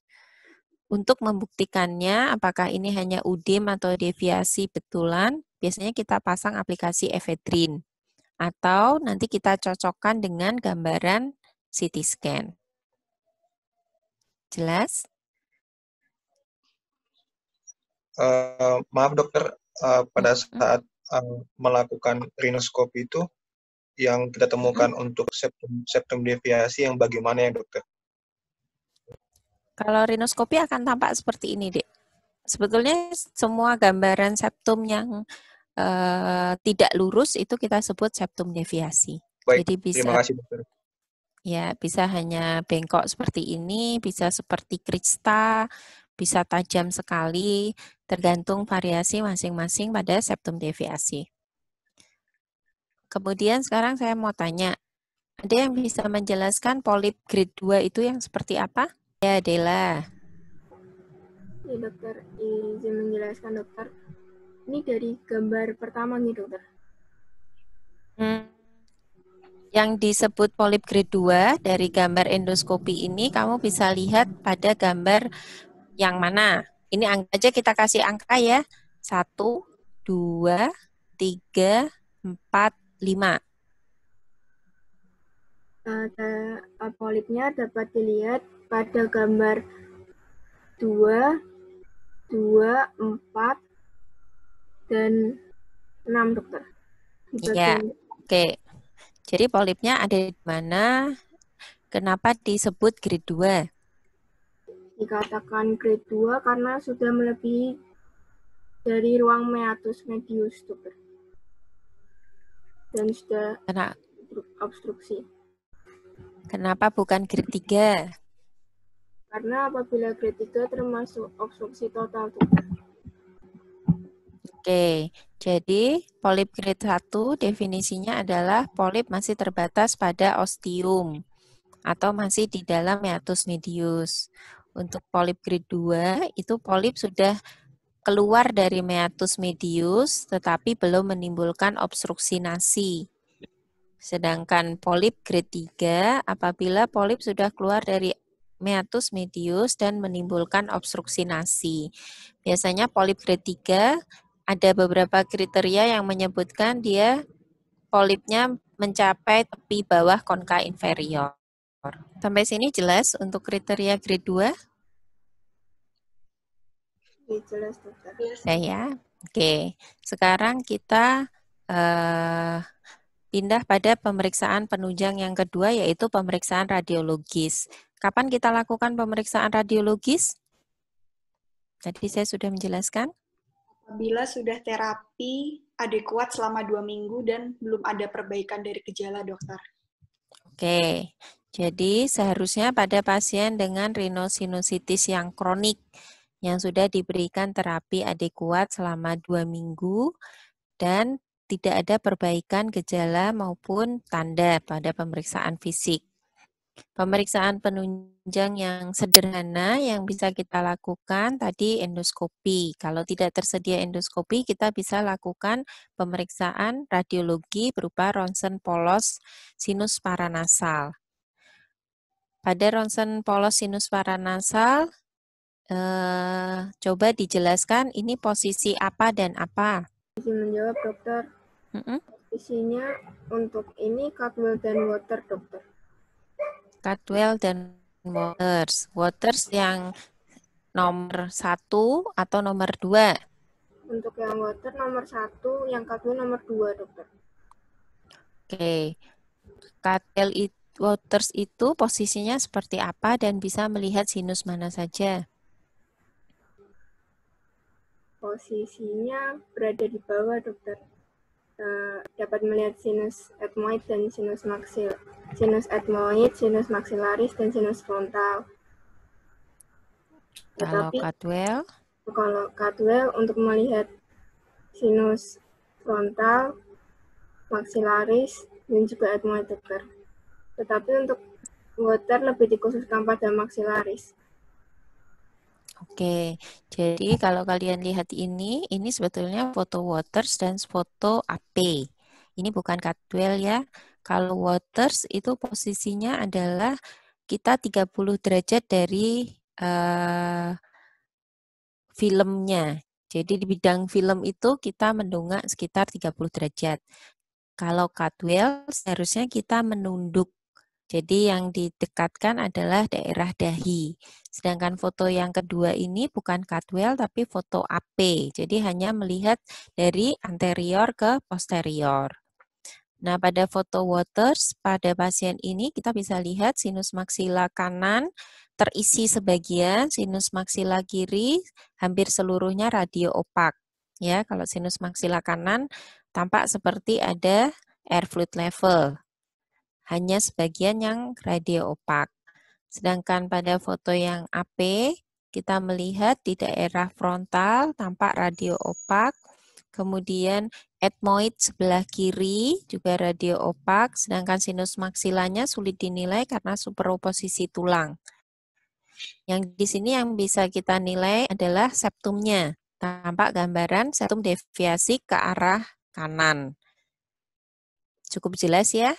Untuk membuktikannya apakah ini hanya udim atau deviasi betulan, biasanya kita pasang aplikasi Evetrin atau nanti kita cocokkan dengan gambaran CT scan. Jelas? Uh, maaf dokter, uh, pada saat uh, melakukan rinoskopi itu yang kita temukan hmm. untuk septum, septum deviasi yang bagaimana ya dokter? Kalau rinoskopi akan tampak seperti ini, Dek. Sebetulnya semua gambaran septum yang Eh, tidak lurus itu kita sebut septum deviasi. Baik, Jadi bisa terima kasih dokter. Ya, bisa hanya bengkok seperti ini, bisa seperti krista, bisa tajam sekali, tergantung variasi masing-masing pada septum deviasi. Kemudian sekarang saya mau tanya, ada yang bisa menjelaskan polip grade 2 itu yang seperti apa? Ya, Dela. Ya, dokter, izin menjelaskan, dokter ini dari gambar pertama nih dokter. Hmm. Yang disebut polip grade 2 dari gambar endoskopi ini kamu bisa lihat pada gambar yang mana. Ini angka aja kita kasih angka ya. 1, 2, 3, 4, 5. Uh, polipnya dapat dilihat pada gambar 2, 2, 4, dan 6 dokter. Iya. Oke. Jadi polipnya ada di mana? Kenapa disebut grade 2? Dikatakan grade 2 karena sudah melebihi dari ruang meatus medius, dokter. Dan sudah karena obstruksi. Kenapa bukan grade 3? Karena apabila grade 3 termasuk obstruksi total, dokter. Oke, jadi polip grade 1 definisinya adalah polip masih terbatas pada ostium atau masih di dalam meatus medius. Untuk polip grade 2 itu polip sudah keluar dari meatus medius tetapi belum menimbulkan obstruksi nasi. Sedangkan polip grade 3 apabila polip sudah keluar dari meatus medius dan menimbulkan obstruksi nasi. Biasanya polip grade 3 ada beberapa kriteria yang menyebutkan dia polipnya mencapai tepi bawah konka inferior. Sampai sini jelas untuk kriteria grade 2? Iya, iya, ya, Oke, sekarang kita uh, pindah pada pemeriksaan penunjang yang kedua yaitu pemeriksaan radiologis. Kapan kita lakukan pemeriksaan radiologis? Tadi saya sudah menjelaskan. Bila sudah terapi adekuat selama dua minggu dan belum ada perbaikan dari gejala dokter. Oke, jadi seharusnya pada pasien dengan rhinosinusitis yang kronik yang sudah diberikan terapi adekuat selama dua minggu dan tidak ada perbaikan gejala maupun tanda pada pemeriksaan fisik. Pemeriksaan penunjang yang sederhana yang bisa kita lakukan tadi endoskopi. Kalau tidak tersedia endoskopi, kita bisa lakukan pemeriksaan radiologi berupa ronsen polos sinus paranasal. Pada ronsen polos sinus paranasal, eh, coba dijelaskan ini posisi apa dan apa. Bisa menjawab dokter. Mm -mm. Isinya untuk ini cut dan water dokter. Cadwell dan Waters. Waters yang nomor satu atau nomor dua? Untuk yang Waters nomor satu, yang Cadwell nomor dua, dokter. Oke. Okay. Cadwell itu, Waters itu posisinya seperti apa dan bisa melihat sinus mana saja? Posisinya berada di bawah, dokter. Eh, dapat melihat sinus etmoid dan sinus maksil, sinus etmoid, sinus maksilaris, dan sinus frontal. Kalau Tetapi, Kalau Cadwell untuk melihat sinus frontal, maksilaris, dan juga etmoid Tetapi untuk water lebih dikhususkan pada maksilaris. Oke, jadi kalau kalian lihat ini, ini sebetulnya foto Waters dan foto AP. Ini bukan Cadwell ya. Kalau Waters itu posisinya adalah kita 30 derajat dari uh, filmnya. Jadi di bidang film itu kita mendongak sekitar 30 derajat. Kalau Cadwell seharusnya kita menunduk jadi yang didekatkan adalah daerah dahi. Sedangkan foto yang kedua ini bukan cutwell tapi foto AP. Jadi hanya melihat dari anterior ke posterior. Nah, pada foto Waters, pada pasien ini kita bisa lihat sinus maksila kanan terisi sebagian, sinus maksila kiri hampir seluruhnya radio opak. Ya, kalau sinus maksila kanan tampak seperti ada air fluid level hanya sebagian yang radio opak. Sedangkan pada foto yang AP, kita melihat di daerah frontal tampak radio opak, kemudian etmoid sebelah kiri juga radio opak, sedangkan sinus maksilanya sulit dinilai karena superoposisi tulang. Yang di sini yang bisa kita nilai adalah septumnya. Tampak gambaran septum deviasi ke arah kanan. Cukup jelas ya?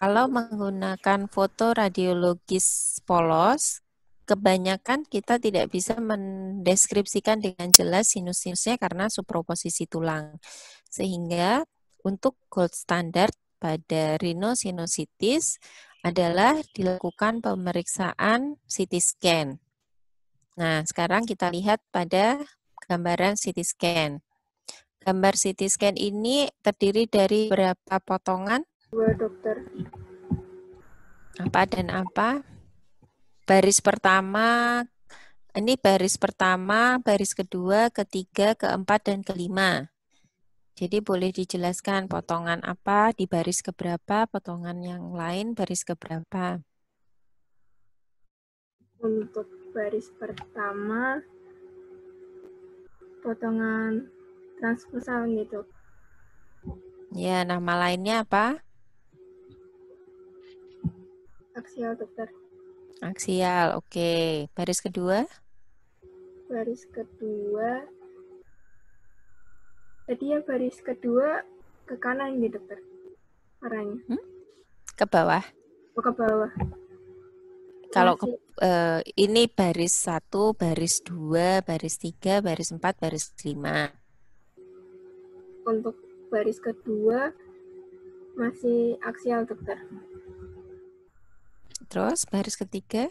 Kalau menggunakan foto radiologis polos, kebanyakan kita tidak bisa mendeskripsikan dengan jelas sinus-sinusnya karena suproposisi tulang. Sehingga untuk gold standard pada rhinosinusitis adalah dilakukan pemeriksaan CT scan. Nah, sekarang kita lihat pada gambaran CT scan. Gambar CT scan ini terdiri dari berapa potongan? Dua, dokter apa dan apa baris pertama ini baris pertama, baris kedua, ketiga, keempat, dan kelima. Jadi boleh dijelaskan potongan apa di baris keberapa, potongan yang lain baris keberapa. Untuk baris pertama, potongan transversal gitu. Ya, nama lainnya apa? aksial dokter aksial oke okay. baris kedua baris kedua tadi ya baris kedua ke kanan gitu dokter arahnya hmm? ke bawah oh, ke bawah kalau ke, uh, ini baris satu baris dua baris tiga baris empat baris lima untuk baris kedua masih aksial dokter Terus baris ketiga?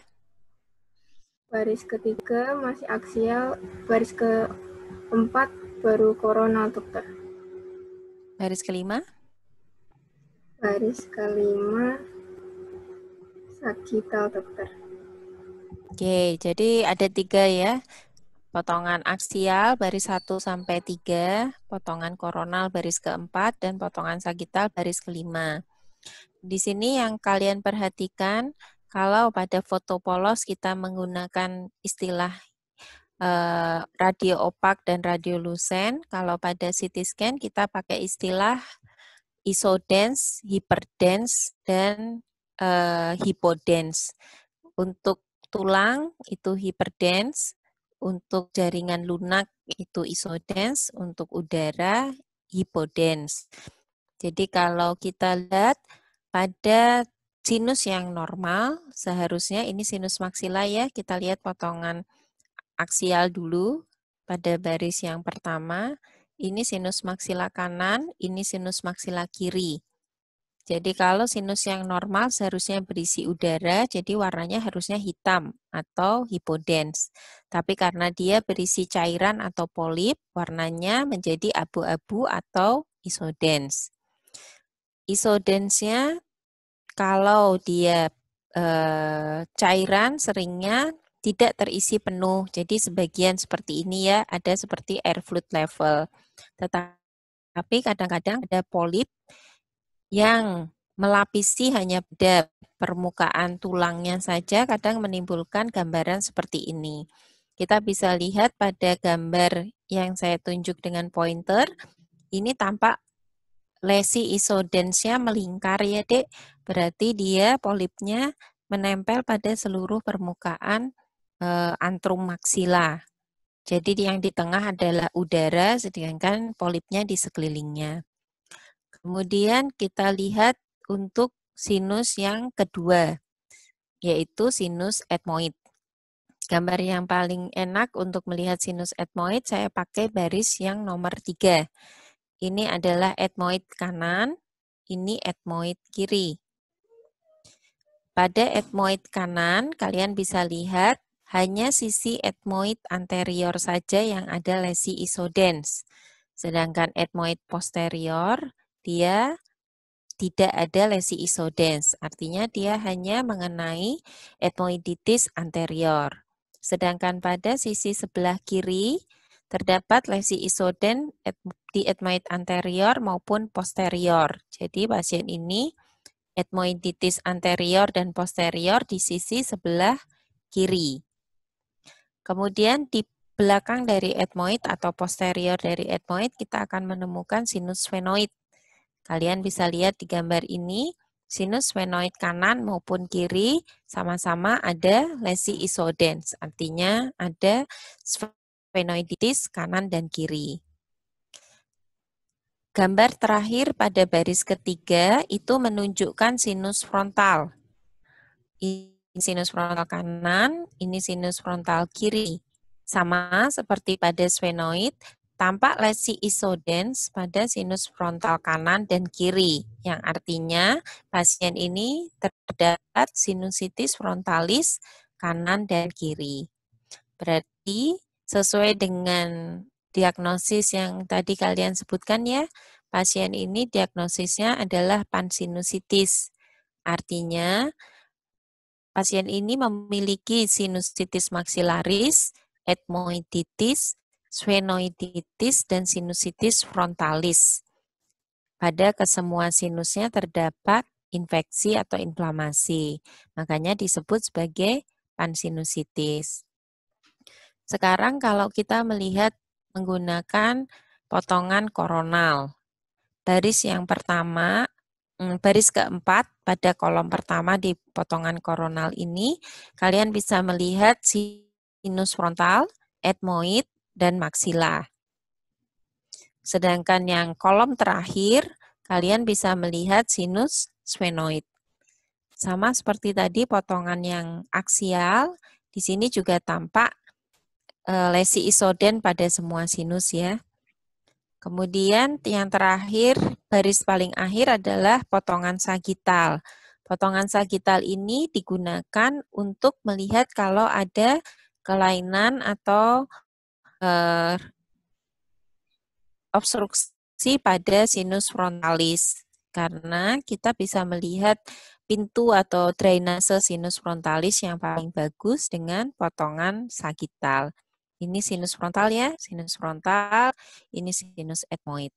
Baris ketiga masih aksial, baris keempat baru koronal dokter. Baris kelima? Baris kelima sagital dokter. Oke, jadi ada tiga ya. Potongan aksial baris satu sampai tiga, potongan koronal baris keempat, dan potongan sagital baris kelima. Di sini yang kalian perhatikan, kalau pada foto polos kita menggunakan istilah eh, radio opak dan radiolusen, kalau pada CT scan kita pakai istilah isodense, hiperdense, dan eh, hipodense. Untuk tulang itu hiperdense, untuk jaringan lunak itu isodense, untuk udara hipodense. Jadi kalau kita lihat pada sinus yang normal, seharusnya ini sinus maksila ya, kita lihat potongan aksial dulu pada baris yang pertama, ini sinus maksila kanan, ini sinus maksila kiri. Jadi kalau sinus yang normal seharusnya berisi udara, jadi warnanya harusnya hitam atau hipodens. Tapi karena dia berisi cairan atau polip, warnanya menjadi abu-abu atau isodens. Isodensnya kalau dia e, cairan seringnya tidak terisi penuh. Jadi sebagian seperti ini ya, ada seperti air fluid level. Tetapi kadang-kadang ada polip yang melapisi hanya pada permukaan tulangnya saja kadang menimbulkan gambaran seperti ini. Kita bisa lihat pada gambar yang saya tunjuk dengan pointer, ini tampak lesi isodensnya melingkar ya, Dek. Berarti dia polipnya menempel pada seluruh permukaan e, eh, antrum maksila. Jadi yang di tengah adalah udara, sedangkan polipnya di sekelilingnya. Kemudian kita lihat untuk sinus yang kedua, yaitu sinus etmoid. Gambar yang paling enak untuk melihat sinus etmoid, saya pakai baris yang nomor tiga. Ini adalah etmoid kanan, ini etmoid kiri. Pada etmoid kanan, kalian bisa lihat hanya sisi etmoid anterior saja yang ada lesi isodens. Sedangkan etmoid posterior, dia tidak ada lesi isodens, artinya dia hanya mengenai etmoiditis anterior. Sedangkan pada sisi sebelah kiri, Terdapat lesi isoden di etmoid anterior maupun posterior. Jadi pasien ini etmoiditis anterior dan posterior di sisi sebelah kiri. Kemudian di belakang dari etmoid atau posterior dari etmoid kita akan menemukan sinus sphenoid. Kalian bisa lihat di gambar ini, sinus sphenoid kanan maupun kiri sama-sama ada lesi isodens, artinya ada sphenoid sphenoiditis kanan dan kiri. Gambar terakhir pada baris ketiga itu menunjukkan sinus frontal. Ini sinus frontal kanan, ini sinus frontal kiri. Sama seperti pada sphenoid, tampak lesi isodens pada sinus frontal kanan dan kiri, yang artinya pasien ini terdapat sinusitis frontalis kanan dan kiri. Berarti sesuai dengan diagnosis yang tadi kalian sebutkan ya. Pasien ini diagnosisnya adalah pansinusitis. Artinya pasien ini memiliki sinusitis maksilaris, etmoiditis, sphenoiditis dan sinusitis frontalis. Pada kesemua sinusnya terdapat infeksi atau inflamasi. Makanya disebut sebagai pansinusitis. Sekarang kalau kita melihat menggunakan potongan koronal. Baris yang pertama, hmm, baris keempat pada kolom pertama di potongan koronal ini, kalian bisa melihat sinus frontal, etmoid, dan maksila. Sedangkan yang kolom terakhir, kalian bisa melihat sinus sphenoid. Sama seperti tadi potongan yang aksial, di sini juga tampak Eh, lesi isoden pada semua sinus ya. Kemudian yang terakhir, baris paling akhir adalah potongan sagital. Potongan sagital ini digunakan untuk melihat kalau ada kelainan atau eh, obstruksi pada sinus frontalis. Karena kita bisa melihat pintu atau drainase sinus frontalis yang paling bagus dengan potongan sagital. Ini sinus frontal ya, sinus frontal, ini sinus etmoid.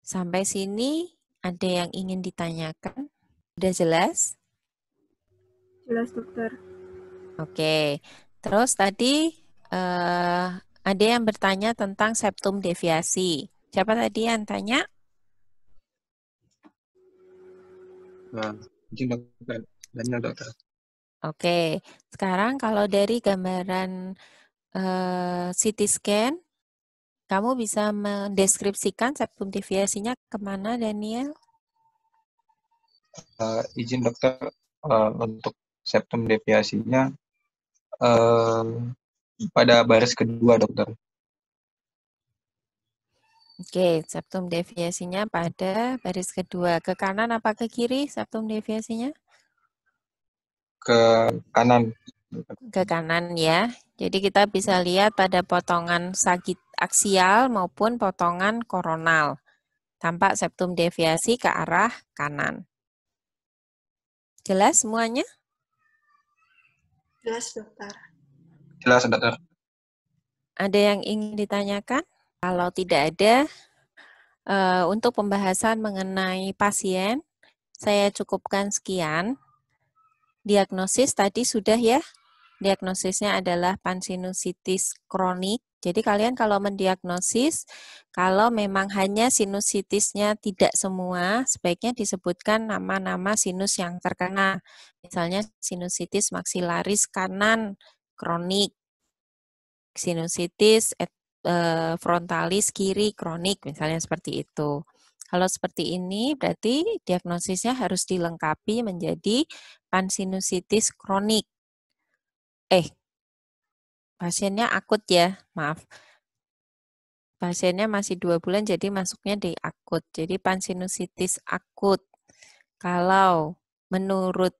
Sampai sini ada yang ingin ditanyakan? Sudah jelas? Jelas, dokter. Oke. Terus tadi uh, ada yang bertanya tentang septum deviasi. Siapa tadi yang tanya? Nah, mungkin dokter. Daniel dokter. Oke, sekarang kalau dari gambaran uh, eh, CT scan, kamu bisa mendeskripsikan septum deviasinya kemana, Daniel? Uh, izin dokter uh, untuk septum deviasinya uh, pada baris kedua, dokter. Oke, septum deviasinya pada baris kedua. Ke kanan apa ke kiri septum deviasinya? ke kanan. Ke kanan ya. Jadi kita bisa lihat pada potongan sagit aksial maupun potongan koronal. Tampak septum deviasi ke arah kanan. Jelas semuanya? Jelas, dokter. Jelas, dokter. Ada yang ingin ditanyakan? Kalau tidak ada, eh, untuk pembahasan mengenai pasien, saya cukupkan sekian diagnosis tadi sudah ya. Diagnosisnya adalah pansinusitis kronik. Jadi kalian kalau mendiagnosis, kalau memang hanya sinusitisnya tidak semua, sebaiknya disebutkan nama-nama sinus yang terkena. Misalnya sinusitis maksilaris kanan kronik, sinusitis e, frontalis kiri kronik, misalnya seperti itu. Kalau seperti ini, berarti diagnosisnya harus dilengkapi menjadi pansinusitis kronik. Eh, pasiennya akut ya, maaf. Pasiennya masih dua bulan, jadi masuknya di akut. Jadi pansinusitis akut. Kalau menurut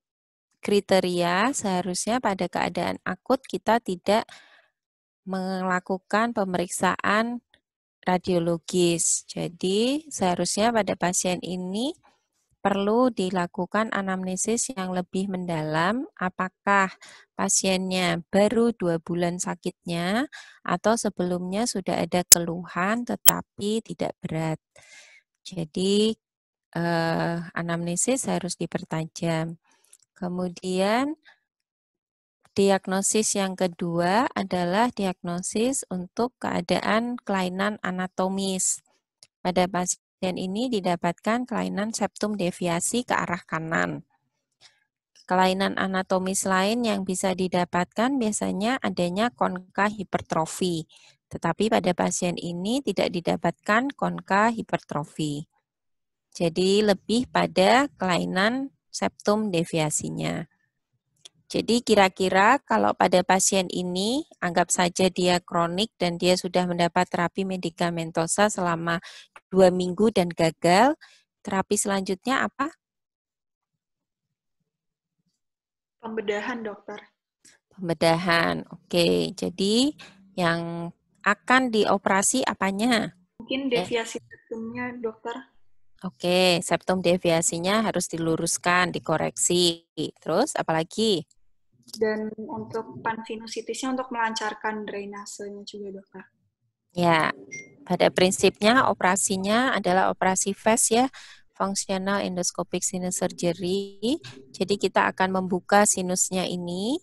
kriteria, seharusnya pada keadaan akut kita tidak melakukan pemeriksaan radiologis. Jadi, seharusnya pada pasien ini perlu dilakukan anamnesis yang lebih mendalam apakah pasiennya baru dua bulan sakitnya atau sebelumnya sudah ada keluhan tetapi tidak berat. Jadi eh, anamnesis harus dipertajam. Kemudian diagnosis yang kedua adalah diagnosis untuk keadaan kelainan anatomis pada pasien dan ini didapatkan kelainan septum deviasi ke arah kanan. Kelainan anatomis lain yang bisa didapatkan biasanya adanya konka hipertrofi, tetapi pada pasien ini tidak didapatkan konka hipertrofi. Jadi lebih pada kelainan septum deviasinya. Jadi kira-kira kalau pada pasien ini anggap saja dia kronik dan dia sudah mendapat terapi medikamentosa selama dua minggu dan gagal, terapi selanjutnya apa? Pembedahan dokter. Pembedahan, oke. Jadi yang akan dioperasi apanya? Mungkin eh. deviasi septumnya dokter. Oke, septum deviasinya harus diluruskan, dikoreksi. Terus apalagi? dan untuk pansinusitisnya untuk melancarkan drainasenya juga dokter. Ya, pada prinsipnya operasinya adalah operasi fast e ya, Functional Endoscopic Sinus Surgery. Jadi kita akan membuka sinusnya ini,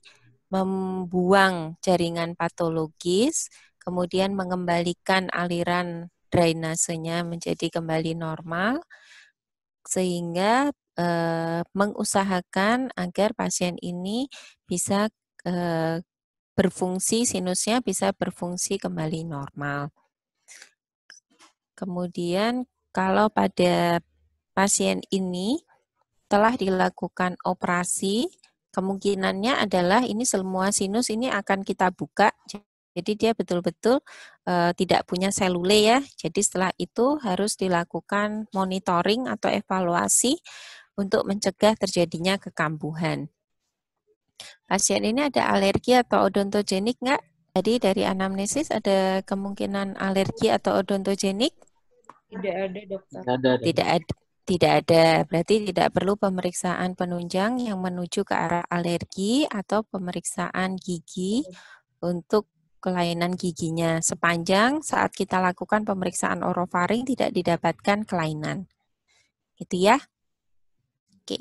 membuang jaringan patologis, kemudian mengembalikan aliran drainasenya menjadi kembali normal, sehingga eh, mengusahakan agar pasien ini bisa eh, berfungsi sinusnya bisa berfungsi kembali normal. Kemudian kalau pada pasien ini telah dilakukan operasi, kemungkinannya adalah ini semua sinus ini akan kita buka. Jadi dia betul-betul e, tidak punya selule ya. Jadi setelah itu harus dilakukan monitoring atau evaluasi untuk mencegah terjadinya kekambuhan. Pasien ini ada alergi atau odontogenik nggak? Jadi dari anamnesis ada kemungkinan alergi atau odontogenik? Tidak ada dokter. Tidak ada. Tidak ada. Tidak ada, berarti tidak perlu pemeriksaan penunjang yang menuju ke arah alergi atau pemeriksaan gigi untuk kelainan giginya sepanjang saat kita lakukan pemeriksaan orofaring tidak didapatkan kelainan. Gitu ya. Oke.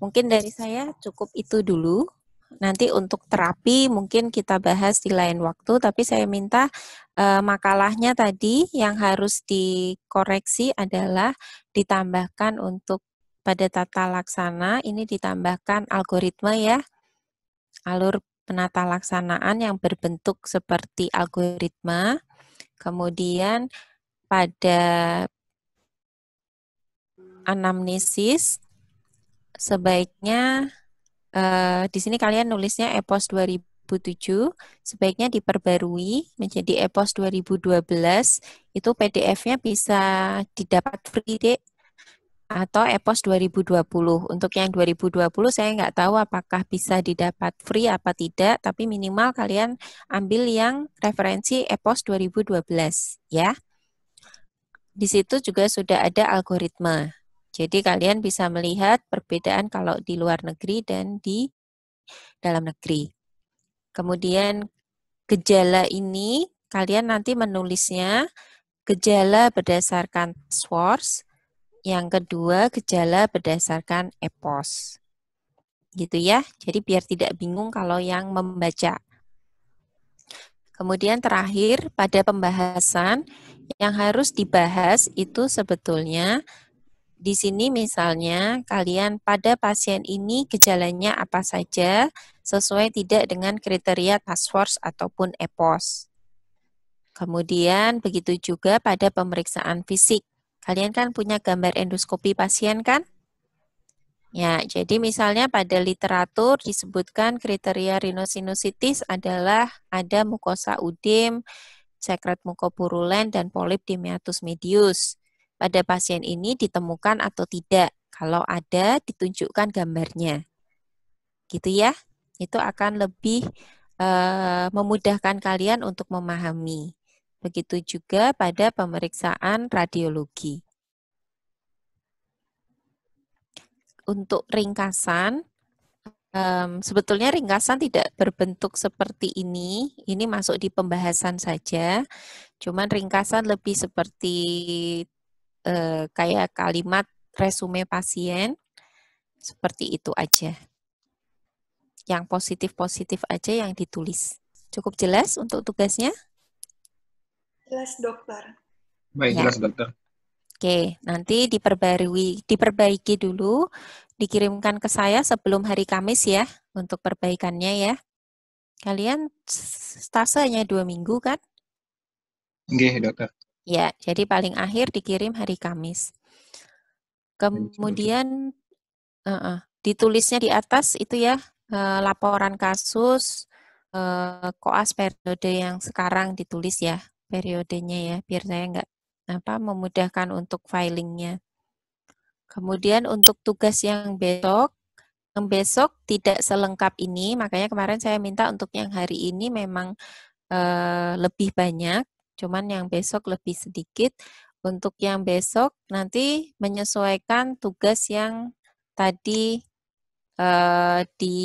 Mungkin dari saya cukup itu dulu. Nanti untuk terapi mungkin kita bahas di lain waktu, tapi saya minta e, makalahnya tadi yang harus dikoreksi adalah ditambahkan untuk pada tata laksana ini ditambahkan algoritma ya. Alur penata laksanaan yang berbentuk seperti algoritma. Kemudian pada anamnesis sebaiknya uh, di sini kalian nulisnya EPOS 2007, sebaiknya diperbarui menjadi EPOS 2012. Itu PDF-nya bisa didapat free deh atau EPOS 2020. Untuk yang 2020 saya nggak tahu apakah bisa didapat free apa tidak, tapi minimal kalian ambil yang referensi EPOS 2012 ya. Di situ juga sudah ada algoritma. Jadi kalian bisa melihat perbedaan kalau di luar negeri dan di dalam negeri. Kemudian gejala ini kalian nanti menulisnya gejala berdasarkan SWORS, yang kedua gejala berdasarkan EPOS. Gitu ya. Jadi biar tidak bingung kalau yang membaca. Kemudian terakhir pada pembahasan yang harus dibahas itu sebetulnya di sini misalnya kalian pada pasien ini gejalanya apa saja sesuai tidak dengan kriteria task force ataupun EPOS. Kemudian begitu juga pada pemeriksaan fisik. Kalian kan punya gambar endoskopi pasien kan? Ya, jadi misalnya pada literatur disebutkan kriteria rhinosinusitis adalah ada mukosa udem, sekret mukopurulen, dan polip di meatus medius pada pasien ini ditemukan atau tidak. Kalau ada, ditunjukkan gambarnya. Gitu ya. Itu akan lebih e, memudahkan kalian untuk memahami. Begitu juga pada pemeriksaan radiologi. Untuk ringkasan, um, sebetulnya ringkasan tidak berbentuk seperti ini. Ini masuk di pembahasan saja. Cuman ringkasan lebih seperti eh, kayak kalimat resume pasien seperti itu aja. Yang positif-positif aja yang ditulis. Cukup jelas untuk tugasnya? Jelas, dokter. Baik, ya. jelas, dokter. Oke, nanti diperbarui, diperbaiki dulu, dikirimkan ke saya sebelum hari Kamis ya, untuk perbaikannya ya. Kalian stasenya dua minggu kan? Oke, dokter. Ya, jadi paling akhir dikirim hari Kamis. Kemudian uh, uh, ditulisnya di atas itu ya uh, laporan kasus uh, koas periode yang sekarang ditulis ya periodenya ya biar saya nggak apa memudahkan untuk filingnya. Kemudian untuk tugas yang besok, yang besok tidak selengkap ini, makanya kemarin saya minta untuk yang hari ini memang uh, lebih banyak cuman yang besok lebih sedikit. Untuk yang besok nanti menyesuaikan tugas yang tadi eh, di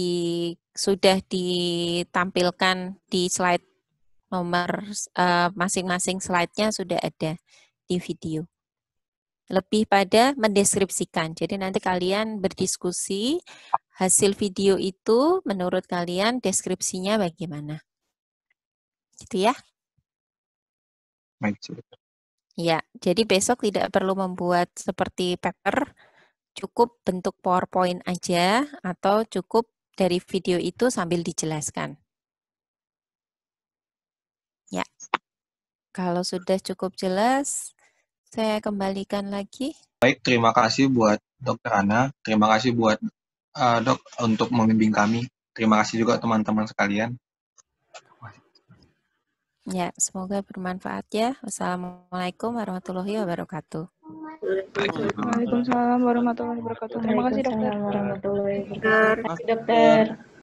sudah ditampilkan di slide nomor eh, masing-masing slide-nya sudah ada di video. Lebih pada mendeskripsikan. Jadi nanti kalian berdiskusi hasil video itu menurut kalian deskripsinya bagaimana. Gitu ya maju. Ya, jadi besok tidak perlu membuat seperti paper, cukup bentuk PowerPoint aja atau cukup dari video itu sambil dijelaskan. Ya, kalau sudah cukup jelas, saya kembalikan lagi. Baik, terima kasih buat Dokter Ana, terima kasih buat uh, Dok untuk membimbing kami. Terima kasih juga teman-teman sekalian. Ya, semoga bermanfaat ya. Wassalamualaikum warahmatullahi wabarakatuh. Waalaikumsalam warahmatullahi wabarakatuh. Terima kasih dokter. Terima kasih dokter.